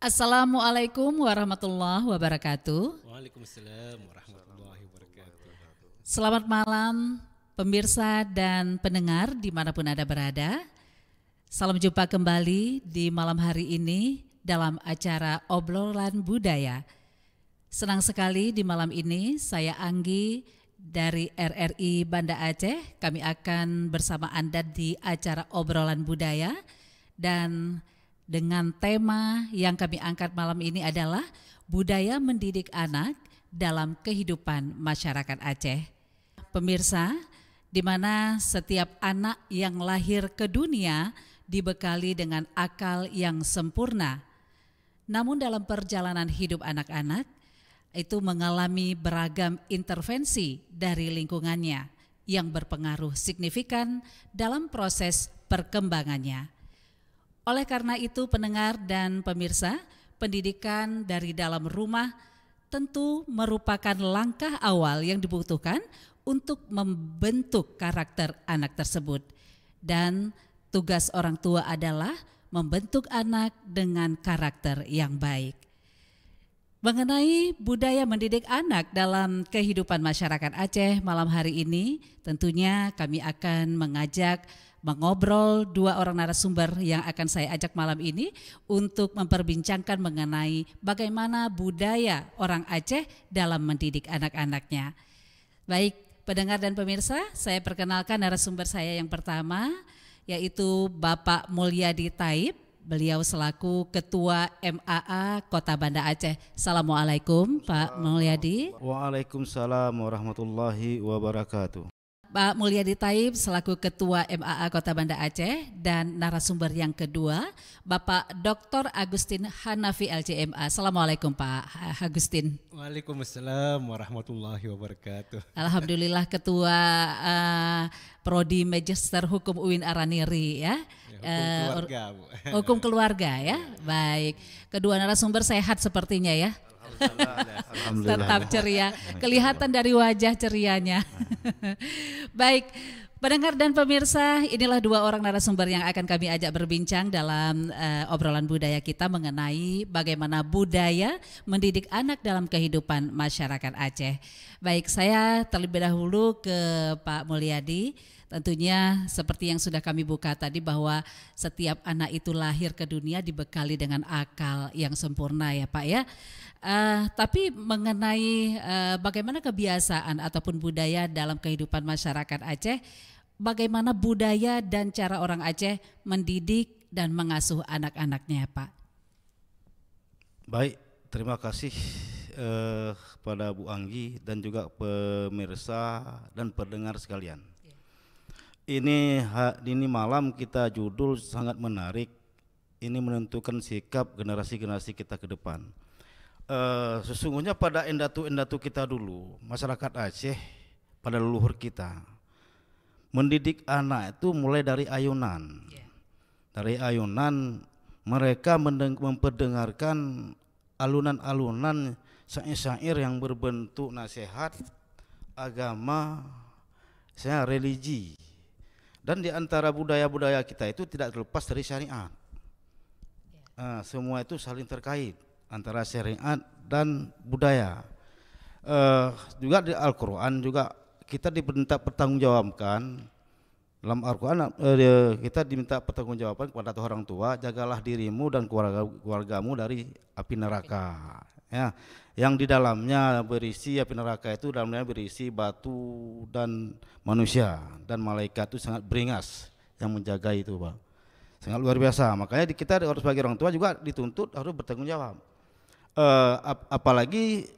Assalamualaikum warahmatullahi wabarakatuh. Waalaikumsalam warahmatullahi wabarakatuh. Selamat malam pemirsa dan pendengar dimanapun Anda berada. Salam jumpa kembali di malam hari ini dalam acara Obrolan Budaya. Senang sekali di malam ini saya Anggi dari RRI Banda Aceh. Kami akan bersama Anda di acara Obrolan Budaya dan dengan tema yang kami angkat malam ini adalah budaya mendidik anak dalam kehidupan masyarakat Aceh. Pemirsa, di mana setiap anak yang lahir ke dunia dibekali dengan akal yang sempurna. Namun dalam perjalanan hidup anak-anak itu mengalami beragam intervensi dari lingkungannya yang berpengaruh signifikan dalam proses perkembangannya. Oleh karena itu, pendengar dan pemirsa, pendidikan dari dalam rumah tentu merupakan langkah awal yang dibutuhkan untuk membentuk karakter anak tersebut. Dan tugas orang tua adalah membentuk anak dengan karakter yang baik. Mengenai budaya mendidik anak dalam kehidupan masyarakat Aceh malam hari ini, tentunya kami akan mengajak mengobrol dua orang narasumber yang akan saya ajak malam ini untuk memperbincangkan mengenai bagaimana budaya orang Aceh dalam mendidik anak-anaknya. Baik, pendengar dan pemirsa, saya perkenalkan narasumber saya yang pertama yaitu Bapak Mulyadi Taib. Beliau selaku Ketua MAA Kota Banda Aceh. Assalamualaikum Pak Mulyadi. Waalaikumsalam warahmatullahi wabarakatuh. Pak Mulyadi Taib selaku Ketua MAA Kota Banda Aceh dan narasumber yang kedua Bapak Dr. Agustin Hanafi LCMA. Assalamualaikum Pak Agustin. Waalaikumsalam warahmatullahi wabarakatuh. Alhamdulillah Ketua uh, Prodi Magister Hukum UIN Araniri ya. ya hukum uh, keluarga. Hukum keluarga ya. Iya. Baik. Kedua narasumber sehat sepertinya ya. Tetap ceria. Kelihatan dari wajah cerianya. Baik. Pendengar dan pemirsa, inilah dua orang narasumber yang akan kami ajak berbincang dalam uh, obrolan budaya kita mengenai bagaimana budaya mendidik anak dalam kehidupan masyarakat Aceh. Baik, saya terlebih dahulu ke Pak Mulyadi. Tentunya seperti yang sudah kami buka tadi bahwa setiap anak itu lahir ke dunia dibekali dengan akal yang sempurna ya Pak ya. Uh, tapi mengenai uh, bagaimana kebiasaan ataupun budaya dalam kehidupan masyarakat Aceh, bagaimana budaya dan cara orang Aceh mendidik dan mengasuh anak-anaknya, ya, Pak? Baik, terima kasih eh, kepada Bu Anggi dan juga pemirsa dan pendengar sekalian. Ini ini malam kita judul sangat menarik. Ini menentukan sikap generasi-generasi kita ke depan. e, sesungguhnya pada endatu-endatu kita dulu, masyarakat Aceh pada leluhur kita mendidik anak itu mulai dari ayunan. Ya. Dari ayunan mereka memperdengarkan alunan-alunan syair-syair yang berbentuk nasihat agama, saya religi. Dan di antara budaya-budaya kita itu tidak terlepas dari syariat. Uh, semua itu saling terkait antara syariat dan budaya. Uh, juga di Al-Quran juga kita diminta pertanggungjawabkan dalam Al-Quran uh, kita diminta pertanggungjawaban kepada orang tua jagalah dirimu dan keluarga keluargamu dari api neraka ya yang di dalamnya berisi api neraka itu dalamnya berisi batu dan manusia dan malaikat itu sangat beringas yang menjaga itu pak sangat luar biasa makanya kita harus sebagai orang tua juga dituntut harus bertanggung jawab uh, ap apalagi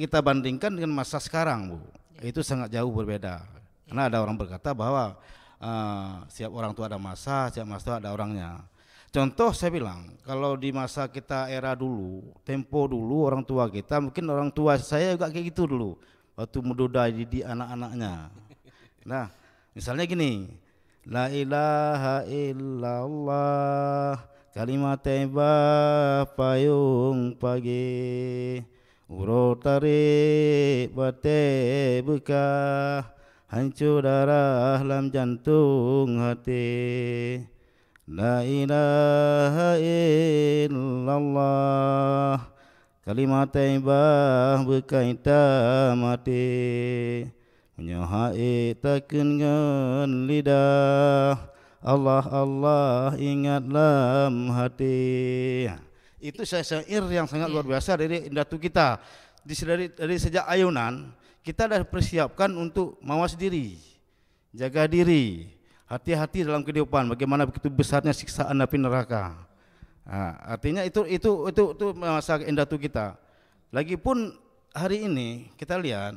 kita bandingkan dengan masa sekarang bu ya. itu sangat jauh berbeda ya. karena ada orang berkata bahwa uh, eh, siap orang tua ada masa siap masa ada orangnya Contoh saya bilang, kalau di masa kita era dulu, tempo dulu orang tua kita, mungkin orang tua saya juga kayak gitu dulu, waktu menduda di anak-anaknya. Nah, misalnya gini, La ilaha illallah kalimat teba payung pagi urutari tarik bate buka hancur darah dalam jantung hati لا إله إلا kalimat كلمة تيبا بكايتا ماتي منيوها إتاكن غن لدا Allah Allah ingatlah hati Itu saya syair yang sangat luar ya. biasa dari datu kita dari, dari sejak ayunan kita dah persiapkan untuk mawas diri Jaga diri Hati-hati dalam kehidupan bagaimana begitu besarnya siksaan api neraka. Nah, artinya itu itu itu itu masa endatu kita. Lagipun hari ini kita lihat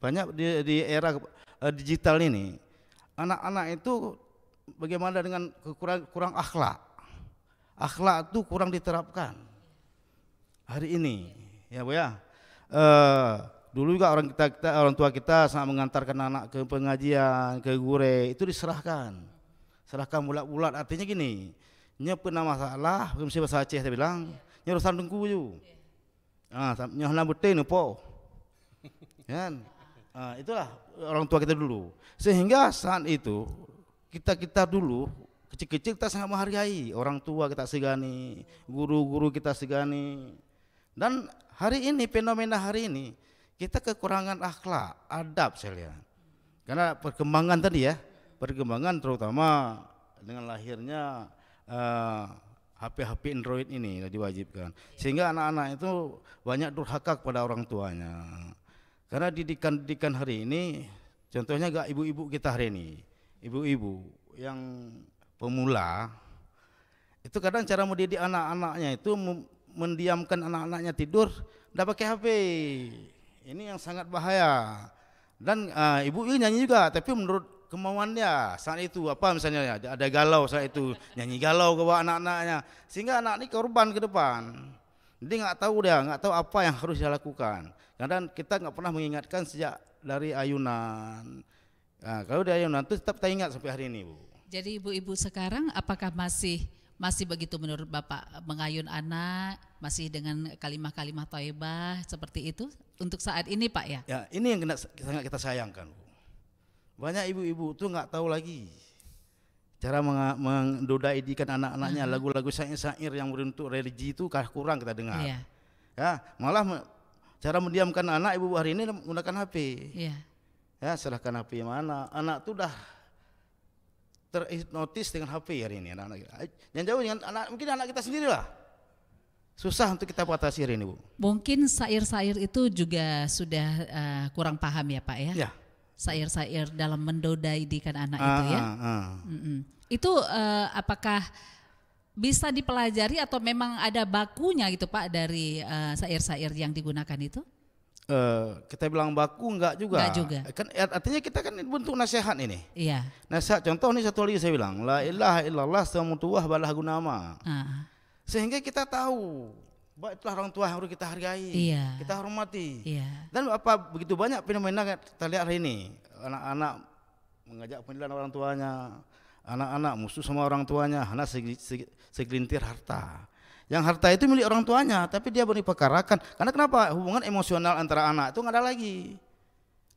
banyak di, di era eh, digital ini anak-anak itu bagaimana dengan kurang kurang akhlak. Akhlak itu kurang diterapkan hari ini ya Bu ya. Uh, Dulu juga orang kita, kita orang tua kita sangat mengantarkan anak ke pengajian, ke gure, itu diserahkan. Serahkan bulat-bulat artinya gini. Nya pernah masalah, mesti bahasa Aceh saya bilang, nya urusan dengku ju. Ah, nya hna betin po. Kan? Ah, itulah orang tua kita dulu. Sehingga saat itu kita-kita dulu kecil-kecil kita sangat menghargai orang tua kita segani, guru-guru kita segani. Dan hari ini fenomena hari ini kita kekurangan akhlak, adab saya lihat. Karena perkembangan tadi ya, perkembangan terutama dengan lahirnya HP-HP eh, uh, Android ini diwajibkan. Iya. Sehingga anak-anak itu banyak durhaka kepada orang tuanya. Karena didikan-didikan hari ini, contohnya gak ibu-ibu kita hari ini, ibu-ibu yang pemula, itu kadang cara mendidik anak-anaknya itu mendiamkan anak-anaknya tidur, tidak pakai HP. Ini yang sangat bahaya. Dan uh, ibu ini nyanyi juga, tapi menurut kemauannya saat itu apa misalnya ya, ada galau saat itu nyanyi galau ke anak-anaknya sehingga anak ini korban ke depan dia nggak tahu dia nggak tahu apa yang harus dia lakukan karena kita nggak pernah mengingatkan sejak dari ayunan nah, kalau dari ayunan itu tetap kita ingat sampai hari ini bu jadi ibu-ibu sekarang apakah masih masih begitu menurut Bapak mengayun anak masih dengan kalimat-kalimat toibah seperti itu untuk saat ini Pak ya? Ya ini yang kena, sangat kita sayangkan Banyak ibu-ibu tuh nggak tahu lagi cara mendodai anak-anaknya hmm. lagu-lagu syair-syair yang beruntuk religi itu kurang kita dengar. Ya, Ya, malah cara mendiamkan anak ibu hari ini menggunakan HP. Ya, Ya, serahkan HP mana? Anak tuh dah terhipnotis dengan HP hari ini anak-anak. Yang jauh dengan anak mungkin anak kita sendirilah. Susah untuk kita buat sair ini, Bu. Mungkin sair-sair itu juga sudah uh, kurang paham ya, Pak ya? Ya. Sair-sair dalam mendodai dikan anak ah, itu ya. Ah, ah. Itu uh, apakah bisa dipelajari atau memang ada bakunya gitu Pak dari uh, sair-sair yang digunakan itu? Uh, kita bilang baku enggak juga. Enggak juga. Kan artinya kita kan bentuk nasihat ini. Iya. Nasihat contoh nih satu lagi saya bilang la ilaha illallah samutuwah balah gunama. Ah. Sehingga kita tahu bahwa itulah orang tua yang harus kita hargai, iya. kita hormati. Iya. Dan apa begitu banyak fenomena kita lihat hari ini, anak-anak mengajak penilaian orang tuanya, anak-anak musuh sama orang tuanya, anak segelintir harta. Yang harta itu milik orang tuanya, tapi dia pekarakan. Karena kenapa? Hubungan emosional antara anak itu nggak ada lagi.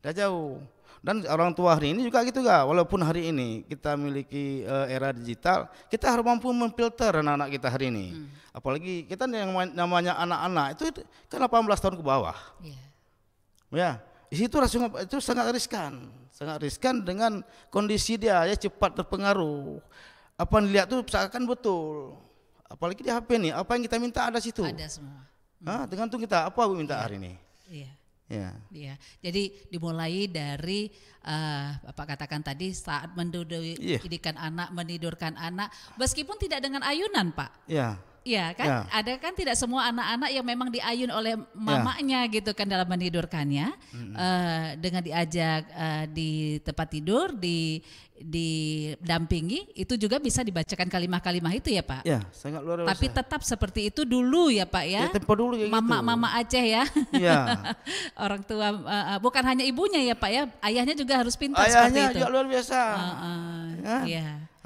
Dah jauh. Dan orang tua hari ini juga gitu gak, walaupun hari ini kita memiliki uh, eh, era digital, kita harus mampu memfilter anak-anak kita hari ini. Hmm. Apalagi kita yang namanya anak-anak itu kan 18 tahun ke bawah. Yeah. Ya, itu rasanya itu sangat riskan, sangat riskan dengan kondisi dia ya cepat terpengaruh. Apa yang dilihat tuh seakan betul. Apalagi di HP nih, apa yang kita minta ada situ. Ada semua. Hmm. Nah, tergantung kita apa minta yeah. hari ini. yeah. Ya. Ya. Jadi dimulai dari uh, Bapak katakan tadi saat mendidikan iya. ya. anak, menidurkan anak, meskipun tidak dengan ayunan, Pak. Ya. Iya kan ya. ada kan tidak semua anak-anak yang memang diayun oleh ya. mamanya ya. gitu kan dalam menidurkannya hmm. uh, eh, dengan diajak uh, di tempat tidur di didampingi itu juga bisa dibacakan kalimah-kalimah itu ya Pak. Ya, sangat luar biasa. Tapi tetap seperti itu dulu ya Pak ya. ya tempo dulu ya Mama gitu. mama Aceh ya. Iya. Orang tua uh, bukan hanya ibunya ya Pak ya, ayahnya juga harus pintar ayahnya seperti itu. Ayahnya juga luar biasa. Uh, uh,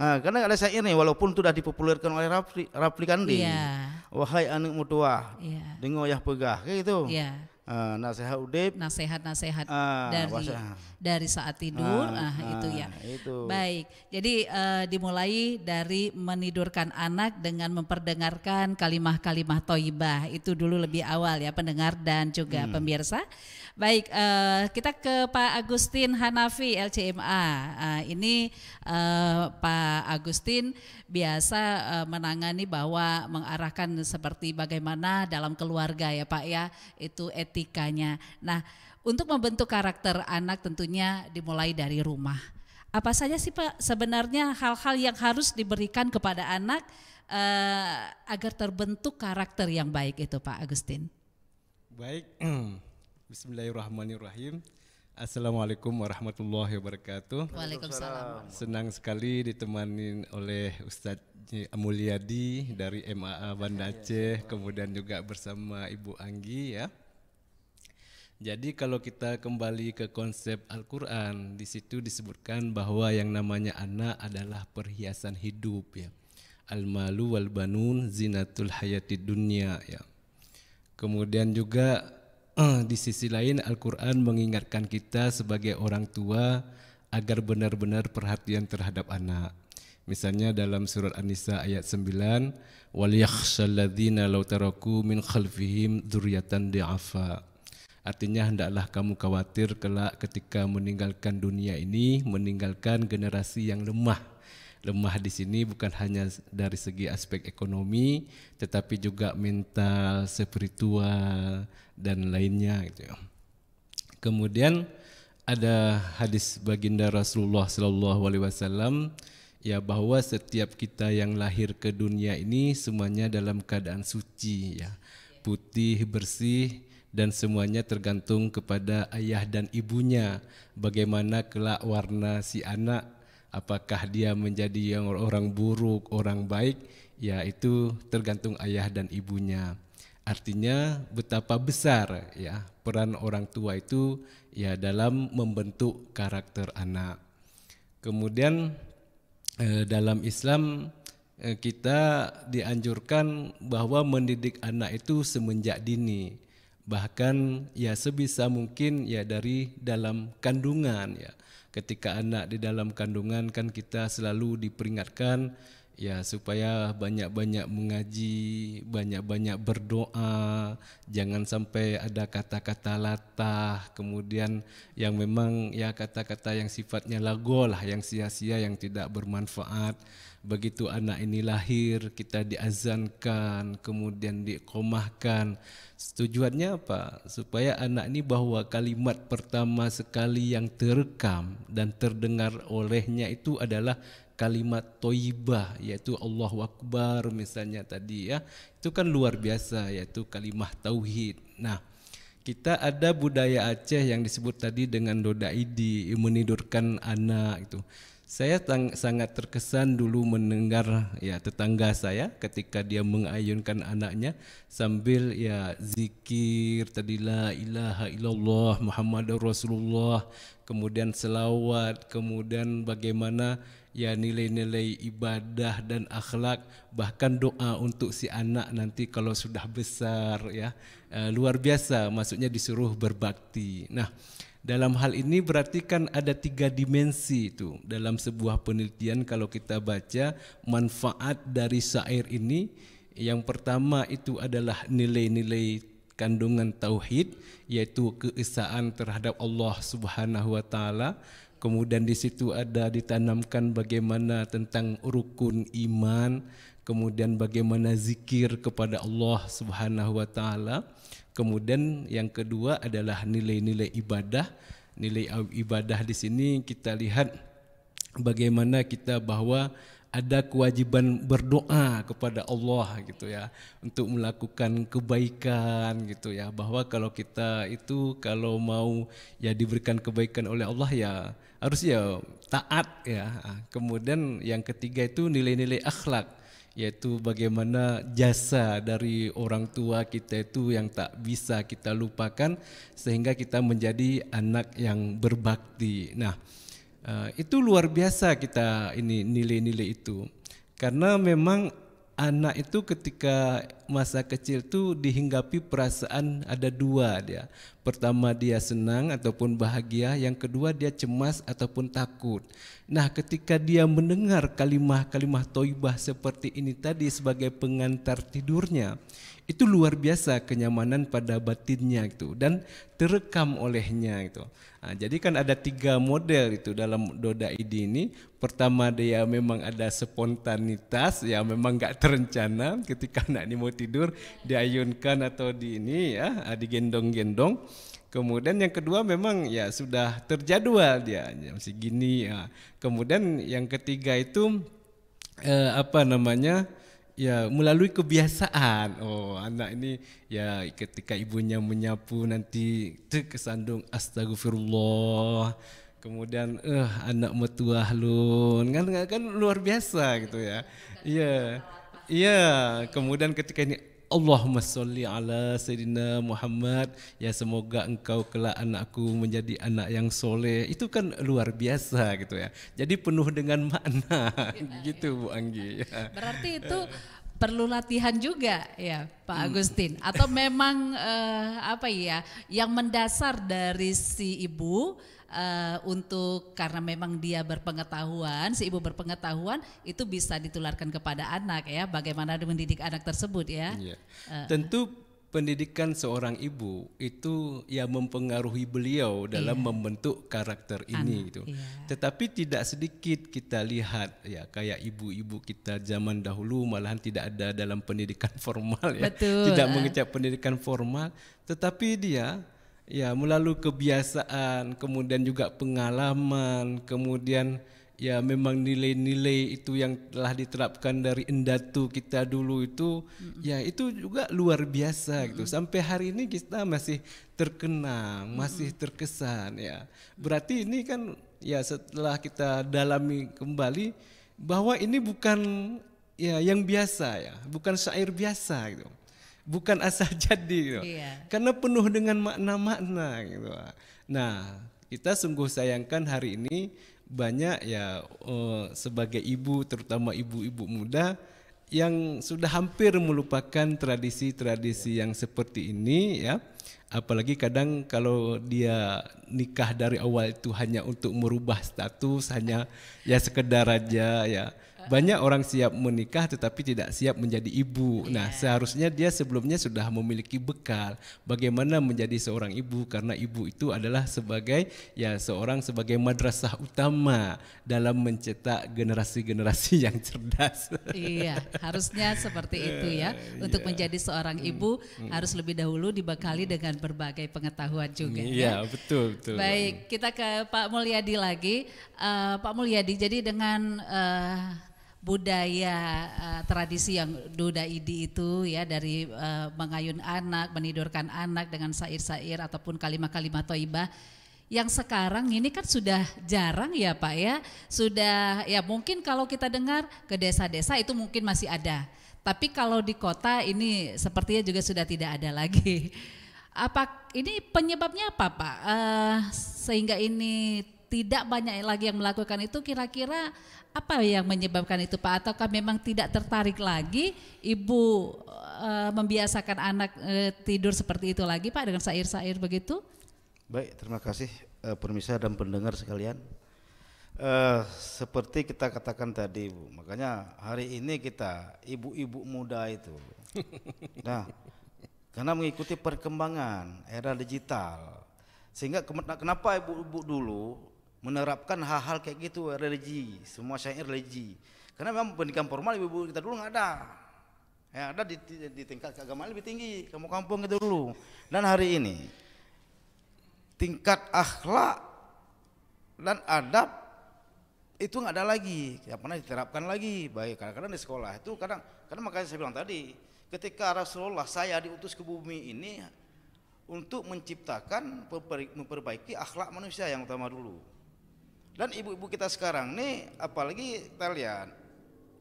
Nah, karena ada syair nih walaupun sudah dipopulerkan oleh Rafli, Rafli Kandi. Yeah. Wahai anak mutua, yeah. dengar ya pegah kayak gitu. Yeah. Iya. Uh, nasihat udip nasihat-nasihat uh, dari wasa. dari saat tidur uh, uh, itu ya itu. baik jadi uh, dimulai dari menidurkan anak dengan memperdengarkan kalimah-kalimah toibah itu dulu lebih awal ya pendengar dan juga hmm. pemirsa Baik, uh, kita ke Pak Agustin Hanafi LCMA. Uh, eh, ini uh, Pak Agustin biasa uh, menangani bahwa mengarahkan seperti bagaimana dalam keluarga ya Pak ya, itu etikanya. Nah, untuk membentuk karakter anak tentunya dimulai dari rumah. Apa saja sih Pak sebenarnya hal-hal yang harus diberikan kepada anak uh, agar terbentuk karakter yang baik itu Pak Agustin? Baik. Bismillahirrahmanirrahim. Assalamualaikum warahmatullahi wabarakatuh. Waalaikumsalam. Senang sekali ditemani oleh Ustadz Amulyadi dari MAA Banda iya, iya, Aceh, iya. kemudian juga bersama Ibu Anggi ya. Jadi kalau kita kembali ke konsep Al-Qur'an, di situ disebutkan bahwa yang namanya anak adalah perhiasan hidup ya. Al-malu wal banun zinatul hayati dunia ya. Kemudian juga uh, di sisi lain Al-Quran mengingatkan kita sebagai orang tua agar benar-benar perhatian terhadap anak. Misalnya dalam surat An-Nisa ayat 9, "Wal yakhshalladzina law taraku min khalfihim dzurriatan di'afa." Artinya hendaklah kamu khawatir kelak ketika meninggalkan dunia ini, meninggalkan generasi yang lemah lemah di sini bukan hanya dari segi aspek ekonomi tetapi juga mental, spiritual dan lainnya gitu ya. Kemudian ada hadis baginda Rasulullah Shallallahu alaihi wasallam ya bahwa setiap kita yang lahir ke dunia ini semuanya dalam keadaan suci ya. Putih, bersih, dan semuanya tergantung kepada ayah dan ibunya bagaimana kelak warna si anak apakah dia menjadi yang orang buruk, orang baik, ya itu tergantung ayah dan ibunya. Artinya betapa besar ya peran orang tua itu ya dalam membentuk karakter anak. Kemudian eh, dalam Islam eh, kita dianjurkan bahwa mendidik anak itu semenjak dini bahkan ya sebisa mungkin ya dari dalam kandungan ya ketika anak di dalam kandungan kan kita selalu diperingatkan ya supaya banyak-banyak mengaji, banyak-banyak berdoa, jangan sampai ada kata-kata latah, kemudian yang memang ya kata-kata yang sifatnya lagolah yang sia-sia, yang tidak bermanfaat begitu anak ini lahir kita diazankan kemudian dikomahkan tujuannya apa supaya anak ini bahwa kalimat pertama sekali yang terekam dan terdengar olehnya itu adalah kalimat toibah yaitu Allahu Akbar misalnya tadi ya itu kan luar biasa yaitu kalimat tauhid nah kita ada budaya Aceh yang disebut tadi dengan dodaidi menidurkan anak itu saya sangat terkesan dulu mendengar ya tetangga saya ketika dia mengayunkan anaknya sambil ya zikir tadi la ilaha illallah Muhammadur Rasulullah, kemudian selawat, kemudian bagaimana ya nilai-nilai ibadah dan akhlak bahkan doa untuk si anak nanti kalau sudah besar ya eh, luar biasa maksudnya disuruh berbakti. Nah, dalam hal ini berarti kan ada tiga dimensi itu dalam sebuah penelitian kalau kita baca manfaat dari syair ini yang pertama itu adalah nilai-nilai kandungan tauhid yaitu keesaan terhadap Allah Subhanahu wa taala kemudian di situ ada ditanamkan bagaimana tentang rukun iman kemudian bagaimana zikir kepada Allah Subhanahu wa taala Kemudian yang kedua adalah nilai-nilai ibadah. Nilai ibadah di sini kita lihat bagaimana kita bahwa ada kewajiban berdoa kepada Allah gitu ya untuk melakukan kebaikan gitu ya bahwa kalau kita itu kalau mau ya diberikan kebaikan oleh Allah ya harus ya taat ya kemudian yang ketiga itu nilai-nilai akhlak yaitu bagaimana jasa dari orang tua kita itu yang tak bisa kita lupakan sehingga kita menjadi anak yang berbakti. Nah, eh, itu luar biasa kita ini nilai-nilai itu. Karena memang anak itu ketika masa kecil itu dihinggapi perasaan ada dua dia. Pertama dia senang ataupun bahagia, yang kedua dia cemas ataupun takut. Nah, ketika dia mendengar kalimah-kalimah toibah seperti ini tadi sebagai pengantar tidurnya, itu luar biasa kenyamanan pada batinnya itu dan terekam olehnya itu. Nah, jadi kan ada tiga model itu dalam Doda ID ini. Pertama dia memang ada spontanitas ya memang nggak terencana ketika anak ini mau tidur diayunkan atau di ini ya ah, digendong-gendong. Kemudian yang kedua memang ya sudah terjadwal dia jam ya, segini ya. Kemudian yang ketiga itu eh, apa namanya? Ya, melalui kebiasaan. Oh, anak ini ya ketika ibunya menyapu nanti terkesandung astagfirullah. Kemudian eh uh, anak metua halun kan, kan, kan luar biasa gitu ya. Iya. Iya, kemudian ketika ini Allahumma salli ala Sayyidina Muhammad ya semoga engkau kelak anakku menjadi anak yang soleh itu kan luar biasa gitu ya jadi penuh dengan makna ya, gitu ya. Bu Anggi ya. berarti itu perlu latihan juga ya Pak hmm. Agustin atau memang eh, apa ya yang mendasar dari si ibu uh, untuk karena memang dia berpengetahuan, si ibu berpengetahuan itu bisa ditularkan kepada anak ya, bagaimana mendidik anak tersebut ya. ya. Uh, Tentu pendidikan seorang ibu itu ya mempengaruhi beliau dalam iya. membentuk karakter anak, ini gitu. Iya. Tetapi tidak sedikit kita lihat ya kayak ibu-ibu kita zaman dahulu malahan tidak ada dalam pendidikan formal ya. Betul. Tidak mengecap pendidikan formal, tetapi dia Ya, melalui kebiasaan, kemudian juga pengalaman, kemudian ya memang nilai-nilai itu yang telah diterapkan dari endatu kita dulu itu hmm ya itu juga luar biasa hmm gitu. Sampai hari ini kita masih terkenang, hmm masih terkesan ya. Berarti ini kan ya setelah kita dalami kembali bahwa ini bukan ya yang biasa ya, bukan syair biasa gitu bukan asal jadi gitu. Iya. Karena penuh dengan makna-makna gitu. Nah, kita sungguh sayangkan hari ini banyak ya uh, sebagai ibu terutama ibu-ibu muda yang sudah hampir melupakan tradisi-tradisi iya. yang seperti ini ya apalagi kadang kalau dia nikah dari awal itu hanya untuk merubah status hanya ya sekedar aja ya banyak orang siap menikah tetapi tidak siap menjadi ibu. Yeah. Nah, iya. seharusnya dia sebelumnya sudah memiliki bekal bagaimana menjadi seorang ibu karena ibu itu adalah sebagai ya seorang sebagai madrasah utama dalam mencetak generasi-generasi yang cerdas. Iya, harusnya seperti itu ya. Iya. Untuk yeah. menjadi seorang hmm, ibu mm. harus lebih dahulu dibekali dengan berbagai pengetahuan juga. Hmm, ya. Iya, yeah, betul, betul. Baik, kita ke Pak Mulyadi lagi. Uh, Pak Mulyadi, jadi dengan uh, budaya uh, tradisi yang Duda Idi itu ya dari uh, mengayun anak, menidurkan anak dengan sair-sair ataupun kalimat-kalimat toibah yang sekarang ini kan sudah jarang ya Pak ya. Sudah ya mungkin kalau kita dengar ke desa-desa itu mungkin masih ada. Tapi kalau di kota ini sepertinya juga sudah tidak ada lagi. Apa ini penyebabnya apa Pak? Uh, sehingga ini tidak banyak lagi yang melakukan itu kira-kira apa yang menyebabkan itu Pak? Ataukah memang tidak tertarik lagi ibu e, membiasakan anak e, tidur seperti itu lagi Pak dengan sair-sair begitu? Baik, terima kasih e, eh, permisa dan pendengar sekalian. E, seperti kita katakan tadi Bu, makanya hari ini kita ibu-ibu muda itu. nah, karena mengikuti perkembangan era digital. Sehingga nah, kenapa ibu-ibu dulu menerapkan hal-hal kayak gitu religi semua syair religi karena memang pendidikan formal ibu-ibu kita dulu nggak ada yang ada di, di, di tingkat keagamaan lebih tinggi kamu kampung kita dulu dan hari ini tingkat akhlak dan adab itu nggak ada lagi yang pernah diterapkan lagi baik kadang-kadang di sekolah itu kadang karena makanya saya bilang tadi ketika Rasulullah saya diutus ke bumi ini untuk menciptakan memperbaiki akhlak manusia yang utama dulu dan ibu-ibu kita sekarang nih apalagi kalian,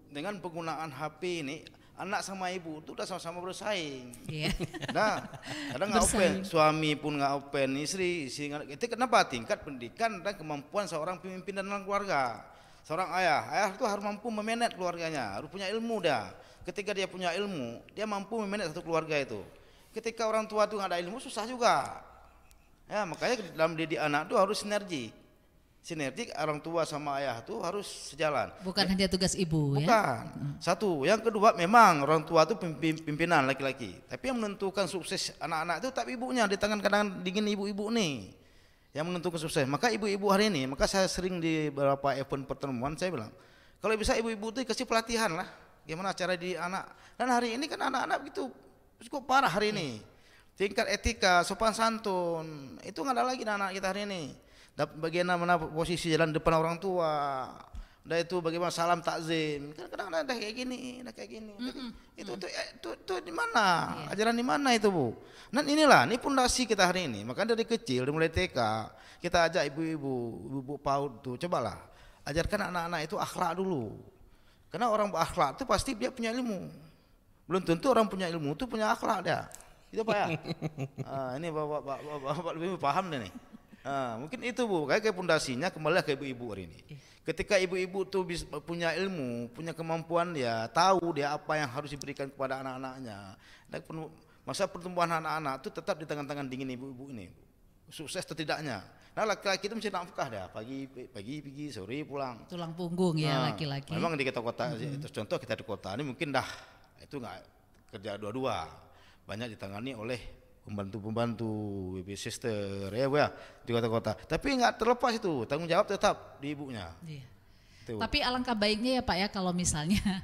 dengan penggunaan HP ini anak sama ibu itu udah sama-sama bersaing. Yeah. Nah, kadang nggak open, suami pun nggak open, istri, istri gak, itu kenapa tingkat pendidikan dan kemampuan seorang pemimpin dan keluarga. Seorang ayah, ayah itu harus mampu memanage keluarganya, harus punya ilmu dah. Ketika dia punya ilmu, dia mampu memanage satu keluarga itu. Ketika orang tua itu nggak ada ilmu, susah juga. Ya, makanya dalam didik anak itu harus sinergi sinergi orang tua sama ayah itu harus sejalan. Bukan ya, hanya tugas ibu bukan. ya. Bukan. Satu, yang kedua memang orang tua itu pimpinan laki-laki, tapi yang menentukan sukses anak-anak itu tak ibunya di tangan kadang dingin ibu-ibu nih. Yang menentukan sukses. Maka ibu-ibu hari ini, maka saya sering di beberapa event pertemuan saya bilang, kalau bisa ibu-ibu itu kasih pelatihan lah gimana cara di anak. Dan hari ini kan anak-anak gitu cukup parah hari ini. Iya. Tingkat etika, sopan santun, itu nggak ada lagi anak kita hari ini bagaimana mana posisi jalan depan orang tua udah itu bagaimana salam takzim kadang-kadang kayak gini ada kayak gini mm itu, itu eh, itu itu di mana yeah. ajaran di mana itu bu Nah inilah ini pondasi kita hari ini maka dari kecil dari mulai TK kita ajak ibu-ibu ibu-ibu PAUD tuh cobalah ajarkan anak-anak itu akhlak dulu karena orang berakhlak itu pasti dia punya ilmu belum tentu orang punya ilmu itu punya akhlak dia itu pak ya ah, ini bapak bapak bapak, bapak lebih paham deh nih Nah, mungkin itu bu, kayak kayak pondasinya kembali ke ibu-ibu hari ini. Ketika ibu-ibu tuh bisa punya ilmu, punya kemampuan ya, tahu dia apa yang harus diberikan kepada anak-anaknya. masa pertumbuhan anak-anak itu tetap di tangan-tangan dingin ibu-ibu ini. Sukses atau tidaknya. Nah laki-laki itu mesti nafkah dah pagi pagi pergi sore pulang. Tulang punggung ya ah, laki-laki. memang di kota-kota mm -hmm. contoh kita di kota ini mungkin dah itu nggak kerja dua-dua banyak ditangani oleh pembantu-pembantu, baby sister, ya bu ya di kota-kota. Tapi nggak terlepas itu tanggung jawab tetap di ibunya. Iya. Tapi alangkah baiknya ya pak ya kalau misalnya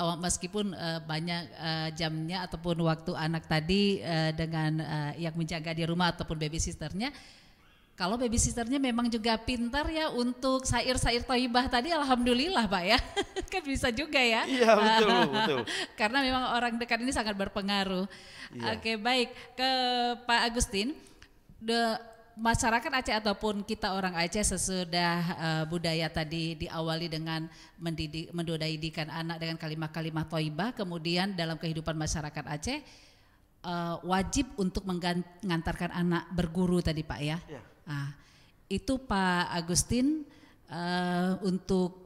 oh, meskipun eh, banyak eh, jamnya ataupun waktu anak tadi eh, dengan uh, yang menjaga di rumah ataupun baby sisternya kalau babysitternya memang juga pintar ya untuk sair-sair toibah tadi alhamdulillah Pak ya. kan bisa juga ya. Iya betul, betul. Karena memang orang dekat ini sangat berpengaruh. Iya. Oke baik, ke Pak Agustin. The, masyarakat Aceh ataupun kita orang Aceh sesudah uh, budaya tadi diawali dengan mendidik, mendodaidikan anak dengan kalimat-kalimat toibah kemudian dalam kehidupan masyarakat Aceh uh, wajib untuk mengantarkan anak berguru tadi Pak ya. ya Nah, itu Pak Agustin uh, untuk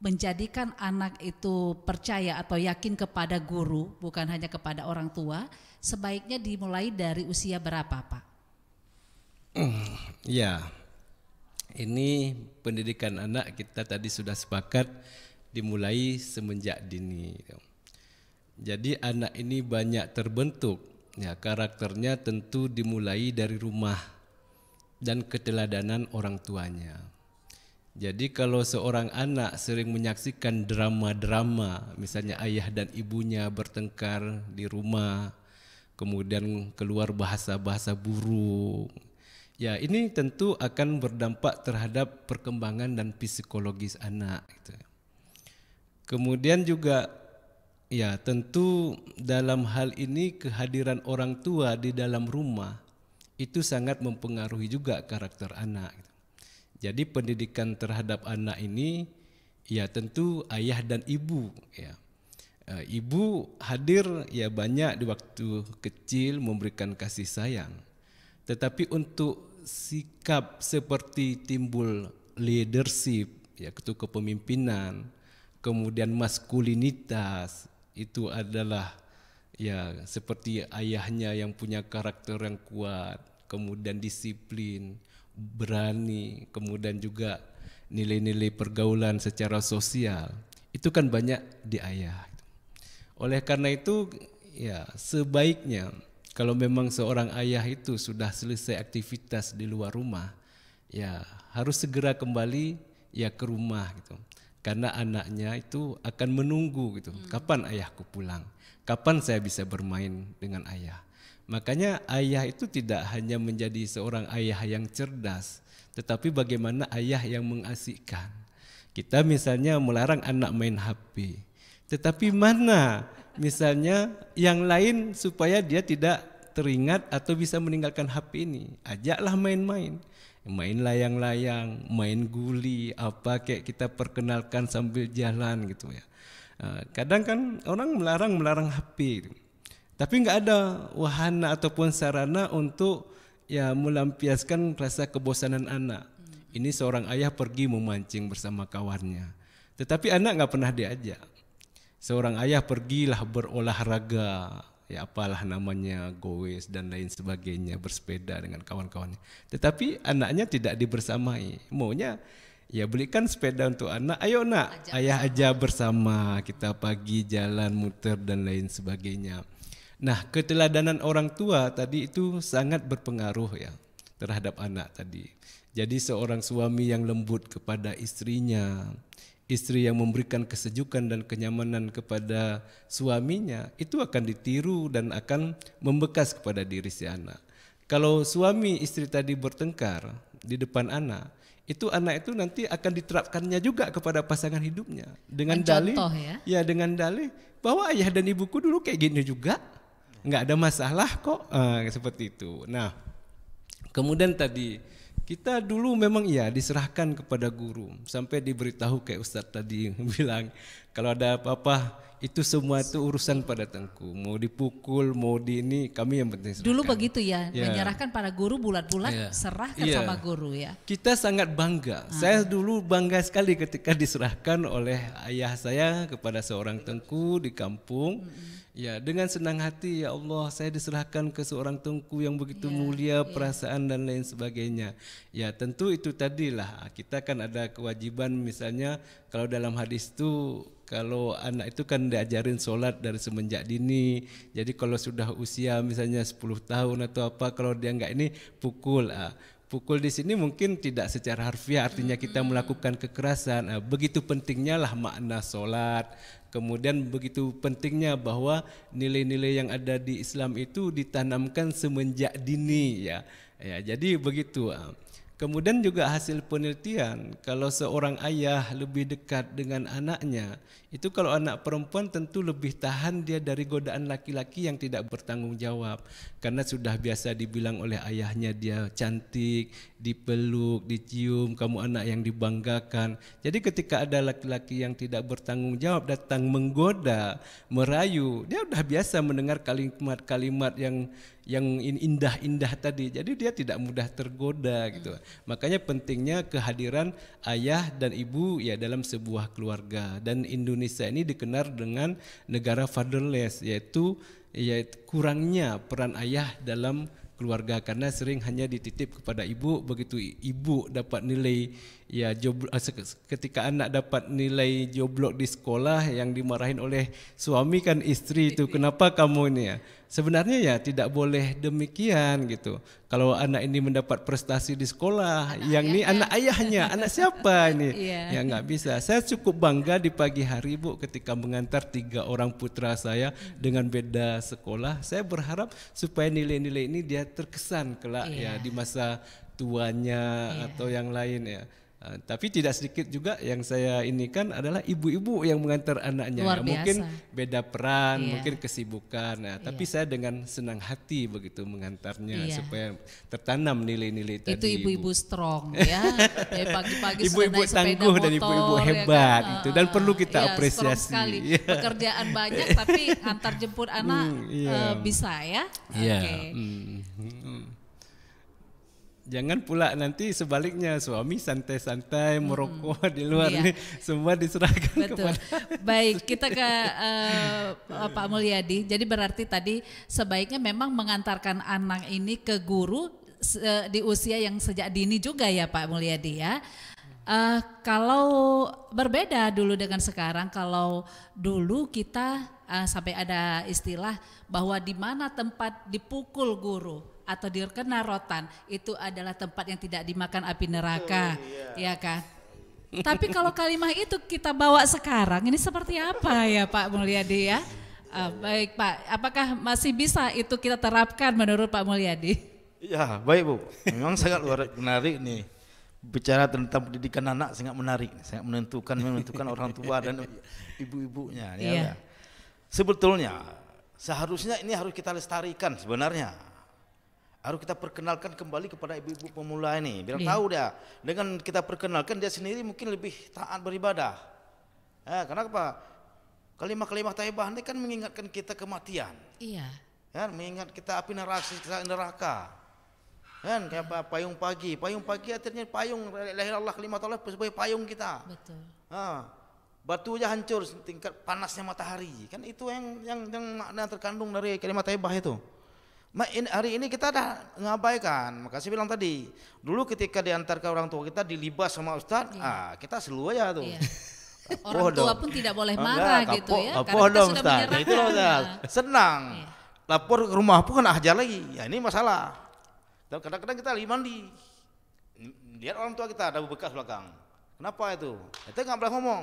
menjadikan anak itu percaya atau yakin kepada guru, bukan hanya kepada orang tua, sebaiknya dimulai dari usia berapa, Pak? Ya, ini pendidikan anak kita tadi sudah sepakat dimulai semenjak dini. Jadi anak ini banyak terbentuk, ya karakternya tentu dimulai dari rumah dan keteladanan orang tuanya. Jadi kalau seorang anak sering menyaksikan drama-drama, misalnya ayah dan ibunya bertengkar di rumah, kemudian keluar bahasa-bahasa buruk, ya ini tentu akan berdampak terhadap perkembangan dan psikologis anak. Gitu. Kemudian juga ya tentu dalam hal ini kehadiran orang tua di dalam rumah itu sangat mempengaruhi juga karakter anak. Jadi pendidikan terhadap anak ini ya tentu ayah dan ibu ya. Eh, ibu hadir ya banyak di waktu kecil memberikan kasih sayang. Tetapi untuk sikap seperti timbul leadership yaitu kepemimpinan, kemudian maskulinitas itu adalah ya seperti ayahnya yang punya karakter yang kuat, kemudian disiplin, berani, kemudian juga nilai-nilai pergaulan secara sosial. Itu kan banyak di ayah. Oleh karena itu ya sebaiknya kalau memang seorang ayah itu sudah selesai aktivitas di luar rumah, ya harus segera kembali ya ke rumah gitu. Karena anaknya itu akan menunggu gitu, hmm. kapan ayahku pulang kapan saya bisa bermain dengan ayah. Makanya ayah itu tidak hanya menjadi seorang ayah yang cerdas, tetapi bagaimana ayah yang mengasihkan. Kita misalnya melarang anak main HP, tetapi mana misalnya yang lain supaya dia tidak teringat atau bisa meninggalkan HP ini. Ajaklah main-main. Main layang-layang, main guli, apa kayak kita perkenalkan sambil jalan gitu ya Eh, kadang kan orang melarang melarang HP gitu. tapi nggak ada wahana ataupun sarana untuk ya melampiaskan rasa kebosanan anak hmm. ini seorang ayah pergi memancing bersama kawannya tetapi anak nggak pernah diajak seorang ayah pergilah berolahraga ya apalah namanya goes dan lain sebagainya bersepeda dengan kawan-kawannya tetapi anaknya tidak dibersamai maunya ya belikan sepeda untuk anak ayo nak Ajak ayah aja bersama kita pagi jalan muter dan lain sebagainya nah keteladanan orang tua tadi itu sangat berpengaruh ya terhadap anak tadi jadi seorang suami yang lembut kepada istrinya istri yang memberikan kesejukan dan kenyamanan kepada suaminya itu akan ditiru dan akan membekas kepada diri si anak kalau suami istri tadi bertengkar di depan anak itu anak itu nanti akan diterapkannya juga kepada pasangan hidupnya dengan dalih ya? ya dengan dalih bahwa ayah dan ibuku dulu kayak gini juga nggak ada masalah kok uh, seperti itu nah kemudian tadi kita dulu memang ya diserahkan kepada guru sampai diberitahu kayak Ustadz tadi bilang kalau ada apa-apa itu semua itu urusan pada tengku. Mau dipukul, mau di ini, kami yang penting serahkan. Dulu begitu ya, ya. menyerahkan para guru bulat-bulat, ya. serahkan ya. sama guru ya. Kita sangat bangga. Hmm. Saya dulu bangga sekali ketika diserahkan oleh ayah saya kepada seorang tengku di kampung. Hmm. Ya, dengan senang hati ya Allah, saya diserahkan ke seorang tengku yang begitu yeah. mulia yeah. perasaan dan lain sebagainya. Ya, tentu itu tadilah kita kan ada kewajiban misalnya kalau dalam hadis itu kalau anak itu kan diajarin sholat dari semenjak dini jadi kalau sudah usia misalnya 10 tahun atau apa kalau dia nggak ini pukul ah. pukul di sini mungkin tidak secara harfiah artinya kita melakukan kekerasan ah, begitu pentingnya lah makna sholat kemudian begitu pentingnya bahwa nilai-nilai yang ada di Islam itu ditanamkan semenjak dini ya ya jadi begitu ah. Kemudian juga hasil penelitian, kalau seorang ayah lebih dekat dengan anaknya, itu kalau anak perempuan tentu lebih tahan dia dari godaan laki-laki yang tidak bertanggung jawab. Karena sudah biasa dibilang oleh ayahnya dia cantik, dipeluk, dicium, kamu anak yang dibanggakan. Jadi ketika ada laki-laki yang tidak bertanggung jawab datang menggoda, merayu, dia sudah biasa mendengar kalimat-kalimat yang yang indah-indah tadi. Jadi dia tidak mudah tergoda gitu. Makanya pentingnya kehadiran ayah dan ibu ya dalam sebuah keluarga. Dan Indonesia ini dikenal dengan negara fatherless yaitu yaitu kurangnya peran ayah dalam keluarga karena sering hanya dititip kepada ibu begitu ibu dapat nilai ya job eh, ketika anak dapat nilai joblok di sekolah yang dimarahin oleh suami kan istri itu iya. kenapa kamu ini ya sebenarnya ya tidak boleh demikian gitu. Kalau anak ini mendapat prestasi di sekolah, anak yang ayahnya. ini anak ayahnya, anak siapa ini? Yeah. Ya nggak bisa. Saya cukup bangga di pagi hari Bu ketika mengantar tiga orang putra saya dengan beda sekolah. Saya berharap supaya nilai-nilai ini dia terkesan kelak yeah. ya iya. di masa tuanya yeah. atau yang lain ya. Uh, tapi tidak sedikit juga yang saya ini kan adalah ibu-ibu yang mengantar anaknya. Luar ya, Mungkin beda peran, iya. mungkin kesibukan. Nah, iya. tapi saya dengan senang hati begitu mengantarnya iya. supaya tertanam nilai-nilai tadi. Itu ibu-ibu strong ya. Dari pagi-pagi ibu-ibu tangguh dan ibu-ibu hebat ya kan? itu dan ah, perlu kita iya, apresiasi. Iya. Pekerjaan banyak tapi antar jemput hmm, anak mm, iya. uh, bisa ya. Iya. oke Okay. mm. Hmm, hmm. Jangan pula nanti sebaliknya suami santai-santai hmm. merokok di luar iya. nih semua diserahkan Betul. kepada. Baik, kita ke uh, Pak Mulyadi. Jadi berarti tadi sebaiknya memang mengantarkan anak ini ke guru uh, di usia yang sejak dini juga ya Pak Mulyadi ya. Uh, kalau berbeda dulu dengan sekarang, kalau dulu kita uh, sampai ada istilah bahwa di mana tempat dipukul guru, atau dikenal rotan itu adalah tempat yang tidak dimakan api neraka, oh, iya. ya kan? Tapi kalau kalimat itu kita bawa sekarang, ini seperti apa ya Pak Mulyadi ya? Uh, baik Pak, apakah masih bisa itu kita terapkan menurut Pak Mulyadi? Ya baik Bu, memang sangat luar menarik nih bicara tentang pendidikan anak sangat menarik, sangat menentukan menentukan orang tua dan ibu-ibunya. Ya, iya. ya. Sebetulnya seharusnya ini harus kita lestarikan sebenarnya harus kita perkenalkan kembali kepada ibu-ibu pemula ini biar yeah. tahu dia dengan kita perkenalkan dia sendiri mungkin lebih taat beribadah Eh, karena apa kalimat-kalimat taibah ini kan mengingatkan kita kematian iya yeah. ya, mengingat kita api neraka kita neraka kan kayak apa payung pagi payung pagi akhirnya payung lahir Allah kalimat Allah sebagai payung kita betul ah ya, batu aja hancur tingkat panasnya matahari kan itu yang yang, yang makna terkandung dari kalimat taibah itu hari ini kita dah ngabaikan. Makasih bilang tadi, dulu ketika diantar ke orang tua kita dilibas sama ustadz, iya. ah kita seluas ya tuh. Iya. orang tua pun tidak boleh marah Enggak, gitu kapo, ya. Kapo karena dong, kita sudah ustadz. Itu loh, iya. Senang. Iya. Lapor ke rumah pun kan lagi. Ya ini masalah. Kadang-kadang kita lagi mandi. Lihat orang tua kita ada bekas belakang. Kenapa itu? Itu nggak boleh ngomong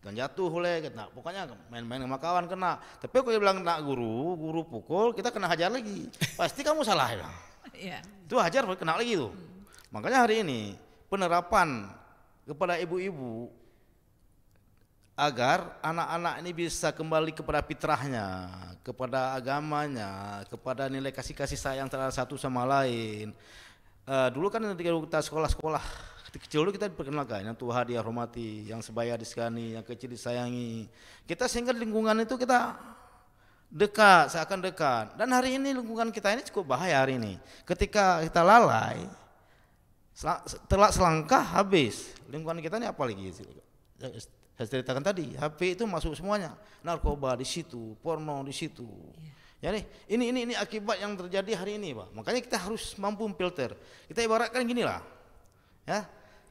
dan jatuh oleh kena gitu. pokoknya main-main sama kawan kena tapi aku bilang nak guru guru pukul kita kena hajar lagi pasti kamu salah ya iya. itu hajar kena lagi tuh makanya hari ini penerapan kepada ibu-ibu agar anak-anak ini bisa kembali kepada fitrahnya, kepada agamanya, kepada nilai kasih kasih sayang terhadap satu sama lain. Uh, dulu kan ketika kita sekolah-sekolah kecil dulu kita diperkenalkan yang tua dihormati, yang sebaya disegani, yang kecil disayangi. Kita sehingga lingkungan itu kita dekat, seakan dekat. Dan hari ini lingkungan kita ini cukup bahaya hari ini. Ketika kita lalai, telak selangkah habis. Lingkungan kita ini apa lagi? Saya ceritakan tadi, HP itu masuk semuanya. Narkoba di situ, porno di situ. Jadi iya. ya ini ini ini akibat yang terjadi hari ini, Pak. Makanya kita harus mampu filter. Kita ibaratkan gini lah. Ya,